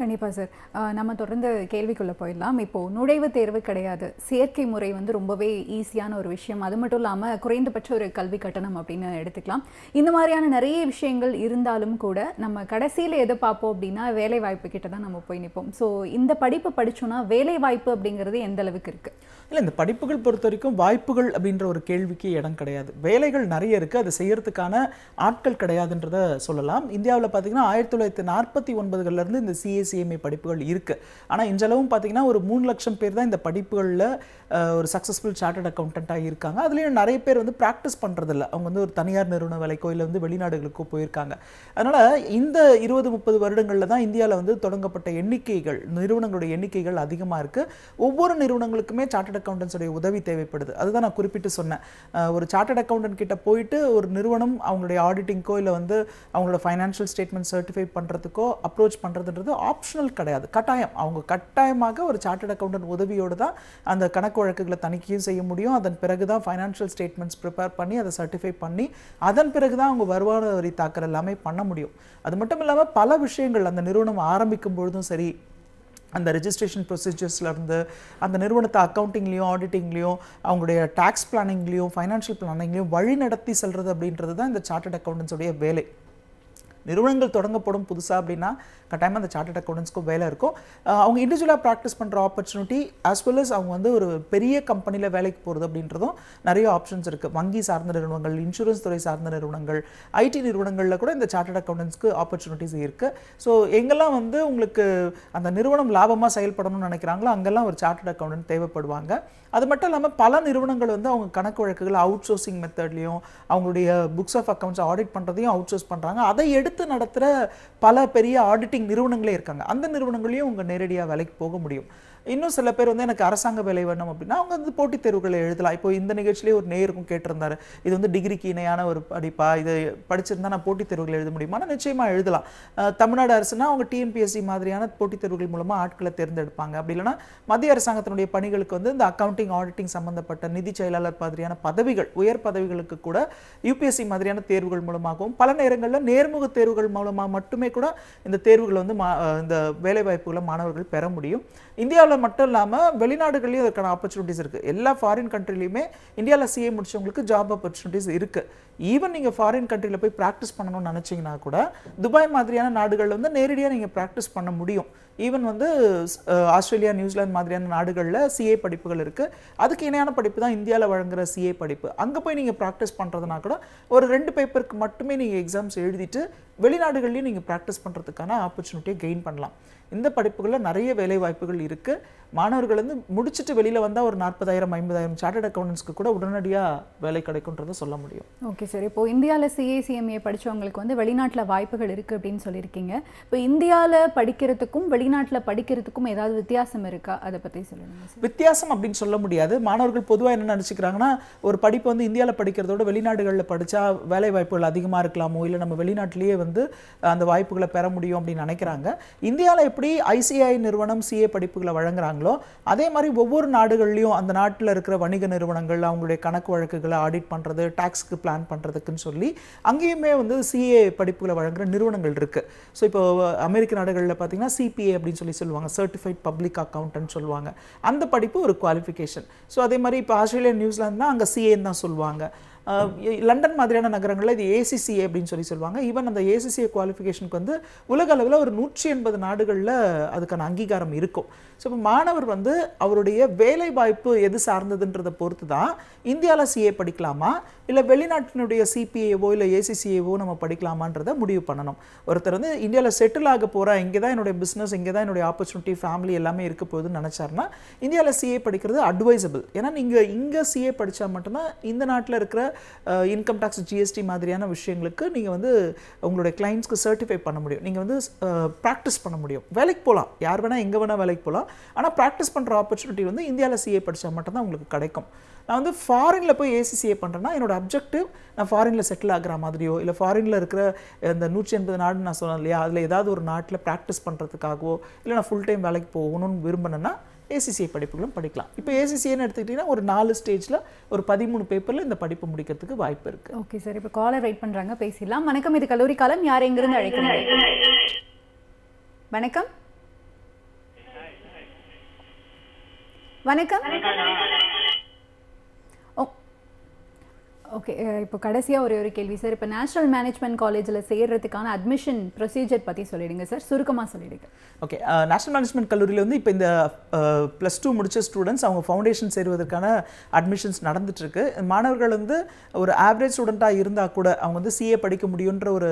கண்டிப்பாக சார் நம்ம தொடர்ந்து கேள்விக்குள்ளே போயிடலாம் இப்போது நுழைவுத் தேர்வு கிடையாது செயற்கை முறை வந்து ரொம்பவே ஈஸியான ஒரு விஷயம் அது மட்டும் இல்லாமல் குறைந்தபட்ச ஒரு கல்வி கட்டணம் அப்படின்னு எடுத்துக்கலாம் இந்த மாதிரியான நிறைய விஷயங்கள் இருந்தாலும் கூட நம்ம கடைசியில் எதை பார்ப்போம் அப்படின்னா வேலை வாய்ப்பு கிட்ட தான் நம்ம போய் நிற்போம் ஸோ இந்த படிப்பு படித்தோன்னா வேலை வாய்ப்பு அப்படிங்கிறது எந்த அளவுக்கு இருக்குது இல்லை இந்த படிப்புகள் பொறுத்த வரைக்கும் வாய்ப்புகள் அப்படின்ற ஒரு கேள்விக்கு இடம் கிடையாது வேலைகள் நிறைய இருக்குது அதை செய்யறதுக்கான ஆட்கள் கிடையாதுன்றத சொல்லலாம் இந்தியாவில் பார்த்தீங்கன்னா ஆயிரத்தி தொள்ளாயிரத்தி நாற்பத்தி ஒன்பதுகள்லேருந்து இந்த சிஎஸ் சிஎம்ஏ படிப்புகள் இருக்குது ஆனால் இன்றளவும் பார்த்தீங்கன்னா ஒரு மூணு லட்சம் பேர் தான் இந்த படிப்புகளில் ஒரு சக்ஸஸ்ஃபுல் சார்ட்டர்ட் அக்கௌண்டண்ட்டாக இருக்காங்க அதுலேயும் நிறைய பேர் வந்து ப்ராக்டிஸ் பண்ணுறதில்ல அவங்க வந்து ஒரு தனியார் நிறுவன வேலைக்கோ இல்லை வந்து வெளிநாடுகளுக்கோ போயிருக்காங்க அதனால் இந்த இருபது முப்பது வருடங்களில் தான் இந்தியாவில் வந்து தொடங்கப்பட்ட எண்ணிக்கைகள் நிறுவனங்களுடைய எண்ணிக்கைகள் அதிகமாக இருக்குது ஒவ்வொரு நிறுவனங்களுக்குமே சார்ட்டர்ட் அக்கௌண்டன்ஸுடைய உதவி தேவைப்படுது அதுதான் நான் குறிப்பிட்டு சொன்னேன் ஒரு சார்ட்டர்ட் அக்கௌண்டன்ட் கிட்ட போயிட்டு ஒரு நிறுவனம் அவங்களுடைய ஆடிட்டிங்கோ இல்லை வந்து அவங்களோட ஃபைனான்ஷியல் ஸ்டேட்மெண்ட் சர்டிஃபை பண்ணுறதுக்கோ அப்ரோச் பண்ணுறதுன்றது ஆப் ஆப்ஷனல் கிடையாது கட்டாயம் அவங்க கட்டாயமாக ஒரு சார்ட்டட் அக்கௌண்டன்ட் உதவியோடு தான் அந்த கணக்கு வழக்குகளை தணிக்கையும் செய்ய முடியும் அதன் பிறகு தான் ஃபைனான்ஷியல் ஸ்டேட்மெண்ட்ஸ் ப்ரிப்பேர் பண்ணி அதை சர்டிஃபை பண்ணி அதன் பிறகு தான் அவங்க வருமான வரி தாக்கல் எல்லாமே பண்ண முடியும் அது மட்டும் இல்லாமல் பல விஷயங்கள் அந்த நிறுவனம் ஆரம்பிக்கும் பொழுதும் சரி அந்த ரெஜிஸ்ட்ரேஷன் ப்ரொசீஜர்ஸ்லேருந்து அந்த நிறுவனத்தை அக்கௌண்டிங்லேயும் ஆடிட்டிங்லேயும் அவங்களுடைய டேக்ஸ் பிளானிங்லேயும் ஃபைனான்ஷியல் பிளானிங்லேயும் வழி நடத்தி செல்கிறது அப்படின்றது தான் இந்த சார்ட்டட் அக்கௌண்டன்ஸுடைய வேலை நிறுவனங்கள் தொடங்கப்படும் புதுசாக அப்படின்னா கட்டாயமாக அந்த சார்ட்டட் அக்கௌண்டன்ஸ்க்கும் வேலை இருக்கும் அவங்க இண்டிவிஜுவலாக ப்ராக்டிஸ் பண்ணுற ஆப்பர்ச்சுனிட்டி ஆஸ் வெல் அஸ் அவங்க வந்து ஒரு பெரிய கம்பெனியில் வேலைக்கு போகிறது அப்படின்றதும் நிறைய ஆப்ஷன்ஸ் இருக்குது வங்கி சார்ந்த நிறுவனங்கள் இன்சூரன்ஸ் துறை சார்ந்த நிறுவனங்கள் ஐடி நிறுவனங்களில் கூட இந்த சார்ட்டட் அக்கௌண்டன்ஸ்க்கு ஆப்பர்ச்சுனிட்டிஸ் இருக்குது ஸோ எங்கெல்லாம் வந்து உங்களுக்கு அந்த நிறுவனம் லாபமாக செயல்படணும்னு நினைக்கிறாங்களோ அங்கெல்லாம் ஒரு சார்ட்டட் அக்கௌண்டன்ட் தேவைப்படுவாங்க அது மட்டும் இல்லாமல் பல நிறுவனங்கள் வந்து அவங்க கணக்கு வழக்குகள் அவுட் சோர்சிங் மெத்தட்லேயும் அவங்களுடைய புக்ஸ் ஆஃப் அக்கௌண்ட்ஸ் ஆடிட் பண்ணுறதையும் அவுட் சோர்ஸ் பண்ணுறாங்க அதை எடுத்து நடத்துகிற பல பெரிய ஆடிட்டிங் நிறுவனங்களே இருக்காங்க அந்த நிறுவனங்களையும் உங்கள் நேரடியாக வேலைக்கு போக முடியும் இன்னும் சில பேர் வந்து எனக்கு அரசாங்க வேலை வேணும் அப்படின்னா அவங்க வந்து போட்டித் தேர்வுகளை எழுதலாம் இப்போ இந்த நிகழ்ச்சியிலேயே ஒரு நேருக்கும் கேட்டிருந்தாரு இது வந்து டிகிரிக்கு இணையான ஒரு படிப்பா இது படிச்சிருந்தா நான் போட்டித் தேர்வுகள் எழுத முடியுமா நிச்சயமா எழுதலாம் தமிழ்நாடு அரசுனா அவங்க டிஎன்பிஎஸ்சி மாதிரியான போட்டித் தேர்வுகள் மூலமாக ஆட்களை தேர்ந்தெடுப்பாங்க அப்படி இல்லைன்னா மத்திய அரசாங்கத்தினுடைய பணிகளுக்கு வந்து இந்த அக்கௌண்டிங் ஆடிட்டிங் சம்பந்தப்பட்ட நிதி செயலாளர் மாதிரியான பதவிகள் உயர் பதவிகளுக்கு கூட யூபிஎஸ்சி மாதிரியான தேர்வுகள் மூலமாகவும் பல நேரங்களில் நேர்முக தேர்வுகள் மூலமாக மட்டுமே கூட இந்த தேர்வுகளை வந்து இந்த வேலைவாய்ப்புகளை மாணவர்கள் பெற முடியும் இந்தியாவில் மட்டும் இல்லாமல் வெளிநாடுகள்லேயும் அதற்கான ஆப்பர்ச்சுனிட்டிஸ் இருக்குது எல்லா ஃபாரின் கண்ட்ரிலையுமே இந்தியாவில் சிஏ முடிச்சவங்களுக்கு ஜாப் ஆப்பர்ச்சுனிட்டிஸ் இருக்குது ஈவன் நீங்கள் ஃபாரின் கண்ட்ரியில் போய் ப்ராக்டிஸ் பண்ணணும்னு நினச்சிங்கன்னா கூட துபாய் மாதிரியான நாடுகளில் வந்து நேரடியாக நீங்கள் ப்ராக்டிஸ் பண்ண முடியும் ஈவன் வந்து ஆஸ்திரேலியா நியூசிலாந்து மாதிரியான நாடுகளில் சிஏ படிப்புகள் இருக்குது அதுக்கு இணையான படிப்பு தான் இந்தியாவில் வழங்குகிற சிஏ படிப்பு அங்கே போய் நீங்கள் ப்ராக்டிஸ் பண்ணுறதுனா கூட ஒரு ரெண்டு பேப்பருக்கு மட்டுமே நீங்கள் எக்ஸாம்ஸ் எழுதிட்டு வெளிநாடுகள்லேயும் நீங்கள் ப்ராக்டிஸ் பண்ணுறதுக்கான ஆப்பர்ச்சுனிட்டியை கெயின் பண்ணலாம் இந்த படிப்புகளில் நிறைய வேலை வாய்ப்புகள் இருக்குது மாணவர்கள் வந்து முடிச்சுட்டு வெளியில் வந்தால் ஒரு நாற்பதாயிரம் ஐம்பதாயிரம் சார்ட்டர்ட் அக்கௌண்டன்ஸ்க்கு கூட உடனடியாக வேலை கிடைக்கும்ன்றத சொல்ல முடியும் ஓகே சார் இப்போது இந்தியாவில் சிஏசிஎம்ஏ படித்தவங்களுக்கு வந்து வெளிநாட்டில் வாய்ப்புகள் இருக்குது அப்படின்னு சொல்லியிருக்கீங்க இப்போ இந்தியாவில் படிக்கிறதுக்கும் வெளிநாட்டில் படிக்கிறதுக்கும் ஏதாவது வித்தியாசம் இருக்கா அதை பற்றி சொல்லுங்கள் வித்தியாசம் அப்படின்னு சொல்ல முடியாது மாணவர்கள் பொதுவாக என்ன நினச்சிக்கிறாங்கன்னா ஒரு படிப்பு வந்து இந்தியாவில் படிக்கிறதோட வெளிநாடுகளில் படித்தா வேலை வாய்ப்புகள் அதிகமாக இருக்கலாமோ இல்லை நம்ம வெளிநாட்டிலேயே வந்து அந்த வாய்ப்புகளை பெற முடியும் அப்படின்னு நினைக்கிறாங்க இந்தியாவில் எப்படி ஐசிஐ நிறுவனம் சிஏ படிப்புகளை வழங்குறாங்களோ அதே மாதிரி ஒவ்வொரு நாடுகள்லையும் அந்த நாட்டில் இருக்கிற வணிக நிறுவனங்கள் அவங்களுடைய கணக்கு வழக்குகளை ஆடிட் பண்ணுறது டேக்ஸ்க்கு பிளான் பண்ணுறதுக்குன்னு சொல்லி அங்கேயுமே வந்து சிஏ படிப்புகளை வழங்குகிற நிறுவனங்கள் இருக்குது ஸோ இப்போ அமெரிக்க நாடுகளில் பார்த்தீங்கன்னா சிபிஏ அப்படின்னு சொல்லி சொல்லுவாங்க சர்டிஃபைட் பப்ளிக் அக்கௌண்டன்ட் சொல்லுவாங்க அந்த படிப்பு ஒரு குவாலிஃபிகேஷன் ஸோ அதே மாதிரி இப்போ ஆஸ்திரேலியா நியூசிலாந்துனா அங்கே சிஏன்னு தான் சொல்லுவாங்க லண்டன் மாதிரியான நகரங்களில் இது ஏசிசிஏ அப்படின்னு சொல்லி சொல்லுவாங்க ஈவன் அந்த ஏசிசிஏ குவாலிஃபிகேஷனுக்கு வந்து உலக அளவில் ஒரு நூற்றி எண்பது நாடுகளில் அதுக்கான அங்கீகாரம் இருக்கும் ஸோ இப்போ மாணவர் வந்து அவருடைய வேலை வாய்ப்பு எது சார்ந்ததுன்றதை பொறுத்து தான் இந்தியாவில் சிஏ படிக்கலாமா இல்லை வெளிநாட்டினுடைய சிபிஏவோ இல்லை ஏசிசிஏவோ நம்ம படிக்கலாமான்றதை முடிவு பண்ணணும் ஒருத்தர் வந்து இந்தியாவில் செட்டில் ஆக போகிற இங்கே தான் என்னுடைய பிஸ்னஸ் இங்கே தான் என்னுடைய ஆப்பர்ச்சுனிட்டி ஃபேமிலி எல்லாமே இருக்க போகுதுன்னு நினச்சாருன்னா இந்தியாவில் சிஏ படிக்கிறது அட்வைசபிள் ஏன்னா நீங்கள் இங்கே சிஏ படித்தா மட்டும்தான் இந்த நாட்டில் இருக்கிற இன்கம் டேக்ஸ் ஜிஎஸ்டி மாதிரியான விஷயங்களுக்கு நீங்கள் வந்து உங்களுடைய கிளைண்ட்ஸ்க்கு சர்டிஃபை பண்ண முடியும் நீங்கள் வந்து ப்ராக்டிஸ் பண்ண முடியும் வேலைக்கு போகலாம் யார் வேணால் எங்கே வேணால் வேலைக்கு போகலாம் ஆனால் ப்ராக்டிஸ் பண்ணுற ஆப்பர்ச்சுனிட்டி வந்து இந்தியாவில் சிஏ படித்தா மட்டும்தான் உங்களுக்கு கிடைக்கும் நான் வந்து ஃபாரினில் போய் ஏசிசிஏ பண்ணுறேன்னா என்னோட அப்ஜெக்டிவ் நான் ஃபாரினில் செட்டில் ஆகிற மாதிரியோ இல்லை ஃபாரினில் இருக்கிற இந்த நூற்றி எண்பது நாடுன்னு நான் சொன்னேன் இல்லையா அதில் ஏதாவது ஒரு நாட்டில் ப்ராக்டிஸ் பண்ணுறதுக்காகவோ இல்லை நான் ஃபுல் டைம் வேலைக்கு போகணும்னு விரும்பினேன்னா ஏசிசிஐ படிப்புகளும் படிக்கலாம் இப்போ ஏசிசிஏன்னு எடுத்துக்கிட்டிங்கன்னா ஒரு நாலு ஸ்டேஜில் ஒரு பதிமூணு பேப்பரில் இந்த படிப்பு முடிக்கிறதுக்கு வாய்ப்பு இருக்குது ஓகே சார் இப்போ காலர் வெயிட் பண்ணுறாங்க பேசிடலாம் வணக்கம் இது கல்லூரி காலம் யார் எங்கிருந்து அழைக்கிறீங்க வணக்கம் வணக்கம் ஓகே eh, இப்போ கடைசியாக ஒரே ஒரு கேள்வி சார் இப்போ நேஷனல் மேனேஜ்மெண்ட் காலேஜில் சேர்கிறதுக்கான அட்மிஷன் ப்ரொசீஜர் பற்றி சொல்லிடுங்க சார் சுருக்கமாக சொல்லிடுங்க ஓகே நேஷனல் மேனேஜ்மெண்ட் கல்லூரியில் வந்து இப்போ இந்த ப்ளஸ் டூ முடித்த ஸ்டூடெண்ட்ஸ் அவங்க ஃபவுண்டேஷன் சேருவதற்கான அட்மிஷன்ஸ் நடந்துட்டுருக்கு மாணவர்கள் வந்து ஒரு ஆவரேஜ் ஸ்டூடெண்ட்டாக இருந்தால் கூட அவங்க வந்து சிஏ படிக்க முடியுன்ற ஒரு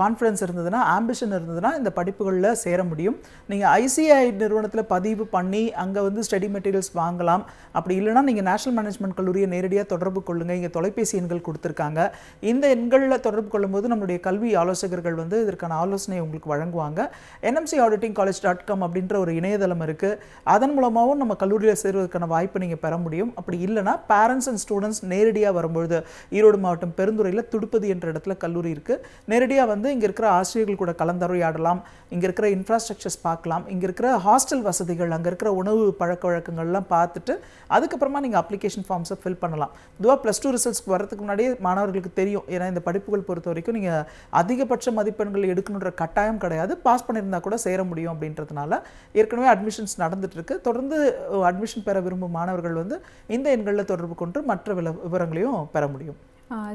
கான்ஃபிடன்ஸ் uh, இருந்ததுன்னா ஆம்பிஷன் இருந்ததுன்னா இந்த படிப்புகளில் சேர முடியும் நீங்கள் ஐசிஐ நிறுவனத்தில் பதிவு பண்ணி அங்கே வந்து ஸ்டடி மெட்டீரியல்ஸ் வாங்கலாம் அப்படி இல்லைனா நீங்கள் நேஷனல் மேனேஜ்மெண்ட் கல்லூரியை நேரடியாக தொடர்பு கொள்ளுங்கள் இங்கே தொலைபேசி தொலைபேசி எண்கள் கொடுத்துருக்காங்க இந்த எண்களில் தொடர்பு கொள்ளும்போது நம்மளுடைய கல்வி ஆலோசகர்கள் வந்து இதற்கான ஆலோசனை உங்களுக்கு வழங்குவாங்க NMC auditing college dot com அப்படின்ற ஒரு இணையதளம் இருக்குது அதன் மூலமாகவும் நம்ம கல்லூரியில் சேருவதற்கான வாய்ப்பு நீங்கள் பெற முடியும் அப்படி இல்லைனா பேரண்ட்ஸ் அண்ட் ஸ்டூடெண்ட்ஸ் நேரடியாக வரும்பொழுது ஈரோடு மாவட்டம் பெருந்துறையில் துடுப்பதி என்ற இடத்துல கல்லூரி இருக்குது நேரடியாக வந்து இங்கே இருக்கிற ஆசிரியர்கள் கூட கலந்துரையாடலாம் இங்கே இருக்கிற இன்ஃப்ராஸ்ட்ரக்சர்ஸ் பார்க்கலாம் இங்கே இருக்கிற ஹாஸ்டல் வசதிகள் அங்கே இருக்கிற உணவு பழக்க வழக்கங்கள்லாம் பார்த்துட்டு அதுக்கப்புறமா நீங்கள் அப்ளிகேஷன் ஃபார்ம்ஸை ஃபில் பண்ணலாம் இதுவாக ப்ளஸ் டூ ரிசல்ட்ஸ்க்கு வர்றதுக்கு முன்னாடியே மாணவர்களுக்கு தெரியும் ஏன்னா இந்த படிப்புகள் பொறுத்த வரைக்கும் நீங்கள் அதிகபட்ச மதிப்பெண்கள் எடுக்கணுன்ற கட்டாயம் கிடையாது பாஸ் பண்ணியிருந்தால் கூட சேர முடியும் அப்படின்றதுனால ஏற்கனவே அட்மிஷன்ஸ் நடந்துட்டுருக்கு தொடர்ந்து அட்மிஷன் பெற விரும்பும் மாணவர்கள் வந்து இந்த எண்களில் தொடர்பு கொண்டு மற்ற விவரங்களையும் பெற முடியும்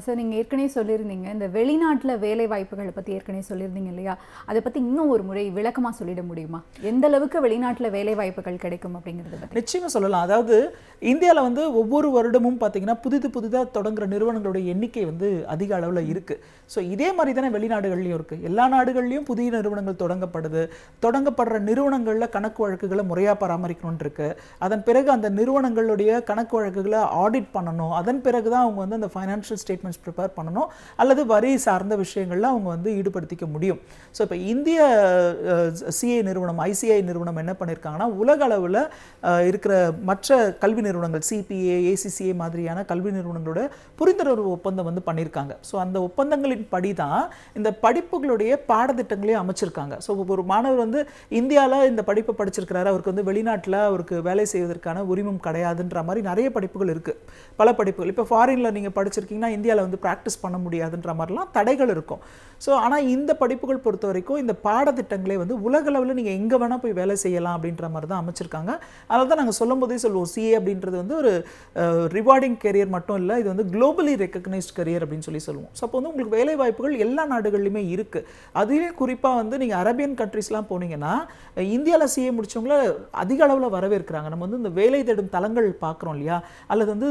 ஸோ நீங்கள் ஏற்கனவே சொல்லியிருந்தீங்க இந்த வெளிநாட்டில் வேலை வாய்ப்புகளை பற்றி ஏற்கனவே சொல்லியிருந்தீங்க இல்லையா அதை பற்றி இன்னும் ஒரு முறை விளக்கமாக சொல்லிட முடியுமா எந்த அளவுக்கு வெளிநாட்டில் வேலை வாய்ப்புகள் கிடைக்கும் அப்படிங்கிறது நிச்சயமாக சொல்லலாம் அதாவது இந்தியாவில் வந்து ஒவ்வொரு வருடமும் பார்த்திங்கன்னா புதிது புதிதாக தொடங்குற நிறுவனங்களுடைய எண்ணிக்கை வந்து அதிக அளவில் இருக்குது ஸோ இதே மாதிரி தானே வெளிநாடுகள்லையும் இருக்குது எல்லா நாடுகள்லையும் புதிய நிறுவனங்கள் தொடங்கப்படுது தொடங்கப்படுற நிறுவனங்களில் கணக்கு வழக்குகளை முறையாக பராமரிக்கணும்னு இருக்குது அதன் பிறகு அந்த நிறுவனங்களுடைய கணக்கு வழக்குகளை ஆடிட் பண்ணணும் அதன் பிறகு தான் அவங்க வந்து அந்த ஃபைனான்ஷியல் ஸ்டேட்மெண்ட்ஸ் ப்ரிப்பேர் பண்ணணும் அல்லது வரி சார்ந்த விஷயங்களில் அவங்க வந்து ஈடுபடுத்திக்க முடியும் ஸோ இப்போ இந்திய சிஐ நிறுவனம் ஐசிஐ நிறுவனம் என்ன பண்ணியிருக்காங்கன்னா உலக அளவில் இருக்கிற மற்ற கல்வி நிறுவனங்கள் சிபிஏ ஏசிசிஏ மாதிரியான கல்வி நிறுவனங்களோட புரிந்துணர்வு ஒப்பந்தம் வந்து பண்ணியிருக்காங்க ஸோ அந்த ஒப்பந்தங்களின் நூலின் படி தான் இந்த படிப்புகளுடைய பாடத்திட்டங்களையும் அமைச்சிருக்காங்க ஸோ ஒரு மாணவர் வந்து இந்தியாவில் இந்த படிப்பை படிச்சிருக்கிறாரு அவருக்கு வந்து வெளிநாட்டில் அவருக்கு வேலை செய்வதற்கான உரிமம் கிடையாதுன்ற மாதிரி நிறைய படிப்புகள் இருக்குது பல படிப்புகள் இப்போ ஃபாரினில் நீங்கள் படிச்சிருக்கீங்கன்னா இந்தியாவில் வந்து ப்ராக்டிஸ் பண்ண முடியாதுன்ற மாதிரிலாம் தடைகள் இருக்கும் ஸோ ஆனால் இந்த படிப்புகள் பொறுத்த வரைக்கும் இந்த பாடத்திட்டங்களே வந்து உலகளவில் நீங்கள் எங்கே வேணால் போய் வேலை செய்யலாம் அப்படின்ற மாதிரி தான் அமைச்சிருக்காங்க அதனால தான் நாங்கள் சொல்லும் போதே சொல்லுவோம் சிஏ அப்படின்றது வந்து ஒரு ரிவார்டிங் கெரியர் மட்டும் இல்லை இது வந்து குளோபலி ரெக்கக்னைஸ்ட் கரியர் அப்படின்னு சொல்லி சொல்லுவோம் ஸோ அப்போ வந்து உங்களுக்கு வேலை வேலை வாய்ப்புகள் எல்லா நாடுகள்லையுமே இருக்குது அதுலேயும் குறிப்பாக வந்து நீங்கள் அரேபியன் கண்ட்ரிஸ்லாம் போனீங்கன்னா இந்தியாவில் சிஏ முடித்தவங்கள அதிக அளவில் வரவேற்கிறாங்க நம்ம வந்து இந்த வேலை தேடும் தளங்கள் பார்க்குறோம் இல்லையா அல்லது வந்து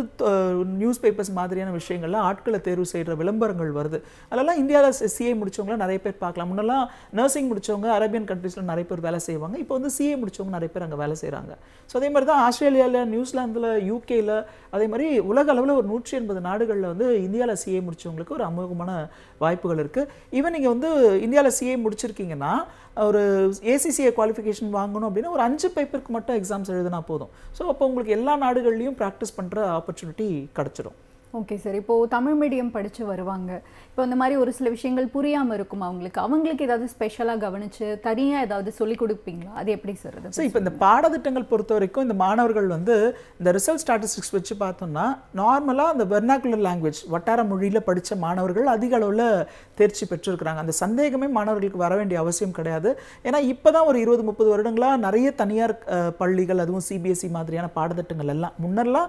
நியூஸ் பேப்பர்ஸ் மாதிரியான விஷயங்கள்லாம் ஆட்களை தேர்வு செய்கிற விளம்பரங்கள் வருது அதெல்லாம் இந்தியாவில் சிஏ முடிச்சவங்கள நிறைய பேர் பார்க்கலாம் முன்னெல்லாம் நர்சிங் முடிச்சவங்க அரேபியன் கண்ட்ரீஸில் நிறைய பேர் வேலை செய்வாங்க இப்போ வந்து சிஏ முடிச்சவங்க நிறைய பேர் அங்கே வேலை செய்கிறாங்க ஸோ அதே மாதிரி தான் ஆஸ்திரேலியாவில் நியூசிலாந்தில் யூகேயில் அதே மாதிரி உலக அளவில் ஒரு நூற்றி எண்பது நாடுகளில் வந்து இந்தியாவில் சிஏ முடித்தவங்களுக்கு ஒரு அமோகமான வாய்ப்புகள் இருக்குது ஈவன் நீங்கள் வந்து இந்தியாவில் சிஏ முடிச்சிருக்கீங்கன்னா ஒரு ஏசிசிஏ குவாலிஃபிகேஷன் வாங்கணும் அப்படின்னா ஒரு அஞ்சு பேப்பருக்கு மட்டும் எக்ஸாம்ஸ் எழுதினா போதும் ஸோ அப்போ உங்களுக்கு எல்லா நாடுகள்லேயும் ப்ராக்டிஸ் பண்ணுற ஆப்பர்ச்சுனிட்டி கிடச்சிடும் ஓகே சார் இப்போது தமிழ் மீடியம் படித்து வருவாங்க இப்போ இந்த மாதிரி ஒரு சில விஷயங்கள் புரியாமல் இருக்கும் அவங்களுக்கு அவங்களுக்கு ஏதாவது ஸ்பெஷலாக கவனித்து தனியாக ஏதாவது சொல்லிக் கொடுப்பீங்களா அது எப்படி சார் ஸோ இப்போ இந்த பாடத்திட்டங்கள் பொறுத்த வரைக்கும் இந்த மாணவர்கள் வந்து இந்த ரிசல்ட் ஸ்டாட்டிஸ்டிக்ஸ் வச்சு பார்த்தோம்னா நார்மலாக அந்த வெர்னாகுலர் லாங்குவேஜ் வட்டார மொழியில் படித்த மாணவர்கள் அதிக அளவில் தேர்ச்சி பெற்றிருக்கிறாங்க அந்த சந்தேகமே மாணவர்களுக்கு வர வேண்டிய அவசியம் கிடையாது ஏன்னா இப்போ தான் ஒரு இருபது முப்பது வருடங்களாக நிறைய தனியார் பள்ளிகள் அதுவும் சிபிஎஸ்சி e மாதிரியான பாடத்திட்டங்கள் எல்லாம் முன்னெல்லாம்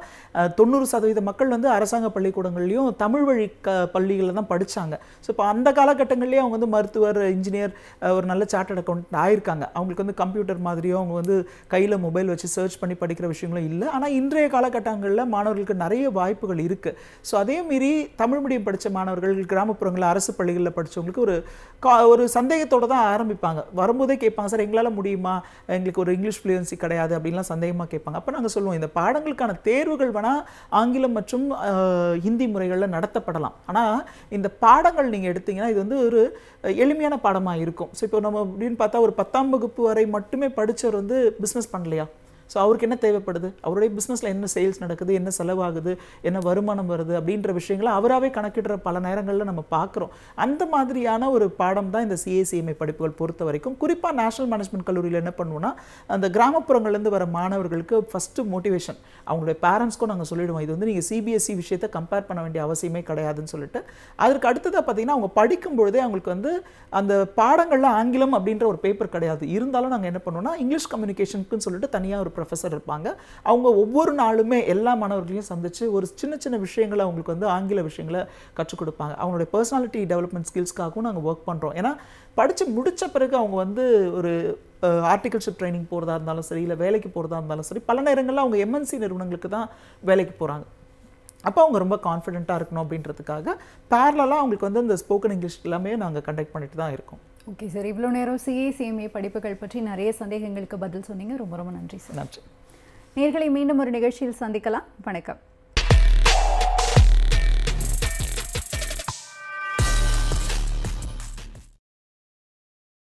தொண்ணூறு சதவீத மக்கள் வந்து அரசாங்க பள்ளிக்கூடங்கள்லையும் தமிழ் வழி க பள்ளிகளில் தான் படித்த படித்தாங்க ஸோ இப்போ அந்த காலகட்டங்கள்லேயே அவங்க வந்து மருத்துவர் இன்ஜினியர் ஒரு நல்ல சார்ட்டட் அக்கௌண்ட் ஆயிருக்காங்க அவங்களுக்கு வந்து கம்ப்யூட்டர் மாதிரியோ அவங்க வந்து கையில் மொபைல் வச்சு சர்ச் பண்ணி படிக்கிற விஷயங்களும் இல்லை ஆனால் இன்றைய காலகட்டங்களில் மாணவர்களுக்கு நிறைய வாய்ப்புகள் இருக்குது ஸோ அதே மீறி தமிழ் மீடியம் படித்த மாணவர்கள் கிராமப்புறங்களில் அரசு பள்ளிகளில் படித்தவங்களுக்கு ஒரு கா ஒரு சந்தேகத்தோடு தான் ஆரம்பிப்பாங்க வரும்போதே கேட்பாங்க சார் எங்களால் முடியுமா எங்களுக்கு ஒரு இங்கிலீஷ் ஃப்ளூயன்சி கிடையாது அப்படின்லாம் சந்தேகமாக கேட்பாங்க அப்போ நாங்கள் சொல்லுவோம் இந்த பாடங்களுக்கான தேர்வுகள் வேணால் ஆங்கிலம் மற்றும் ஹிந்தி முறைகளில் நடத்தப்படலாம் ஆனால் இந்த பாடங்கள் நீங்கள் எடுத்தீங்கன்னா இது வந்து ஒரு எளிமையான பாடமாக இருக்கும் ஸோ இப்போ நம்ம அப்படின்னு பார்த்தா ஒரு பத்தாம் வகுப்பு வரை மட்டுமே படித்தவர் வந்து பிஸ்னஸ் பண்ணலையா ஸோ அவருக்கு என்ன தேவைப்படுது அவருடைய பிஸ்னஸில் என்ன சேல்ஸ் நடக்குது என்ன செலவாகுது என்ன வருமானம் வருது அப்படின்ற விஷயங்களை அவராகவே கணக்கிடுற பல நேரங்களில் நம்ம பார்க்குறோம் அந்த மாதிரியான ஒரு பாடம் தான் இந்த சிஏசிஎம்ஐ படிப்புகள் பொறுத்த வரைக்கும் குறிப்பாக நேஷனல் மேனேஜ்மெண்ட் கல்லூரியில் என்ன பண்ணுவோம்னா அந்த கிராமப்புறங்கள்லேருந்து வர மாணவர்களுக்கு ஃபஸ்ட்டு மோட்டிவேஷன் அவங்களுடைய பேரண்ட்ஸ்க்கும் நாங்கள் சொல்லிவிடுவோம் இது வந்து நீங்கள் சிபிஎஸ்சி e விஷயத்தை கம்பேர் பண்ண வேண்டிய அவசியமே கிடையாதுன்னு சொல்லிட்டு அதற்கு அடுத்ததாக பார்த்தீங்கன்னா அவங்க படிக்கும் பொழுதே அவங்களுக்கு வந்து அந்த பாடங்கள்லாம் ஆங்கிலம் அப்படின்ற ஒரு பேப்பர் கிடையாது இருந்தாலும் நாங்கள் என்ன பண்ணுவோம்னா இங்கிலீஷ் கம்யூனிகேஷனுக்குன்னு சொல்லிட்டு தனியாக ஒரு ப்ரொஃபஸர் இருப்பாங்க அவங்க ஒவ்வொரு நாளுமே எல்லா மாணவர்களையும் சந்தித்து ஒரு சின்ன சின்ன விஷயங்களை அவங்களுக்கு வந்து ஆங்கில விஷயங்களை கற்றுக் கொடுப்பாங்க அவங்களுடைய பர்சனாலிட்டி டெவலப்மெண்ட் ஸ்கில்ஸ்க்காகவும் நாங்கள் ஒர்க் பண்ணுறோம் ஏன்னா படித்து முடித்த பிறகு அவங்க வந்து ஒரு ஆர்டிகல்ஷிப் ட்ரைனிங் போகிறதா இருந்தாலும் சரி இல்லை வேலைக்கு போகிறதா இருந்தாலும் சரி பல நேரங்களில் அவங்க எம்என்சி நிறுவனங்களுக்கு தான் வேலைக்கு போகிறாங்க அப்போ அவங்க ரொம்ப கான்ஃபிடென்ட்டாக இருக்கணும் அப்படின்றதுக்காக பேரலாம் அவங்களுக்கு வந்து இந்த ஸ்போக்கன் இங்கிலீஷ் எல்லாமே நாங்கள் கண்டக்ட் பண்ணிட்டு தான் இருக்கோம் ஓகே சார் இவ்வளோ நேரம் சிஏசிஎம்ஏ படிப்புகள் பற்றி நிறைய சந்தேகங்களுக்கு பதில் சொன்னீங்க ரொம்ப ரொம்ப நன்றி சார் நன்றி நேர்களை மீண்டும் ஒரு நிகழ்ச்சியில் சந்திக்கலாம் வணக்கம்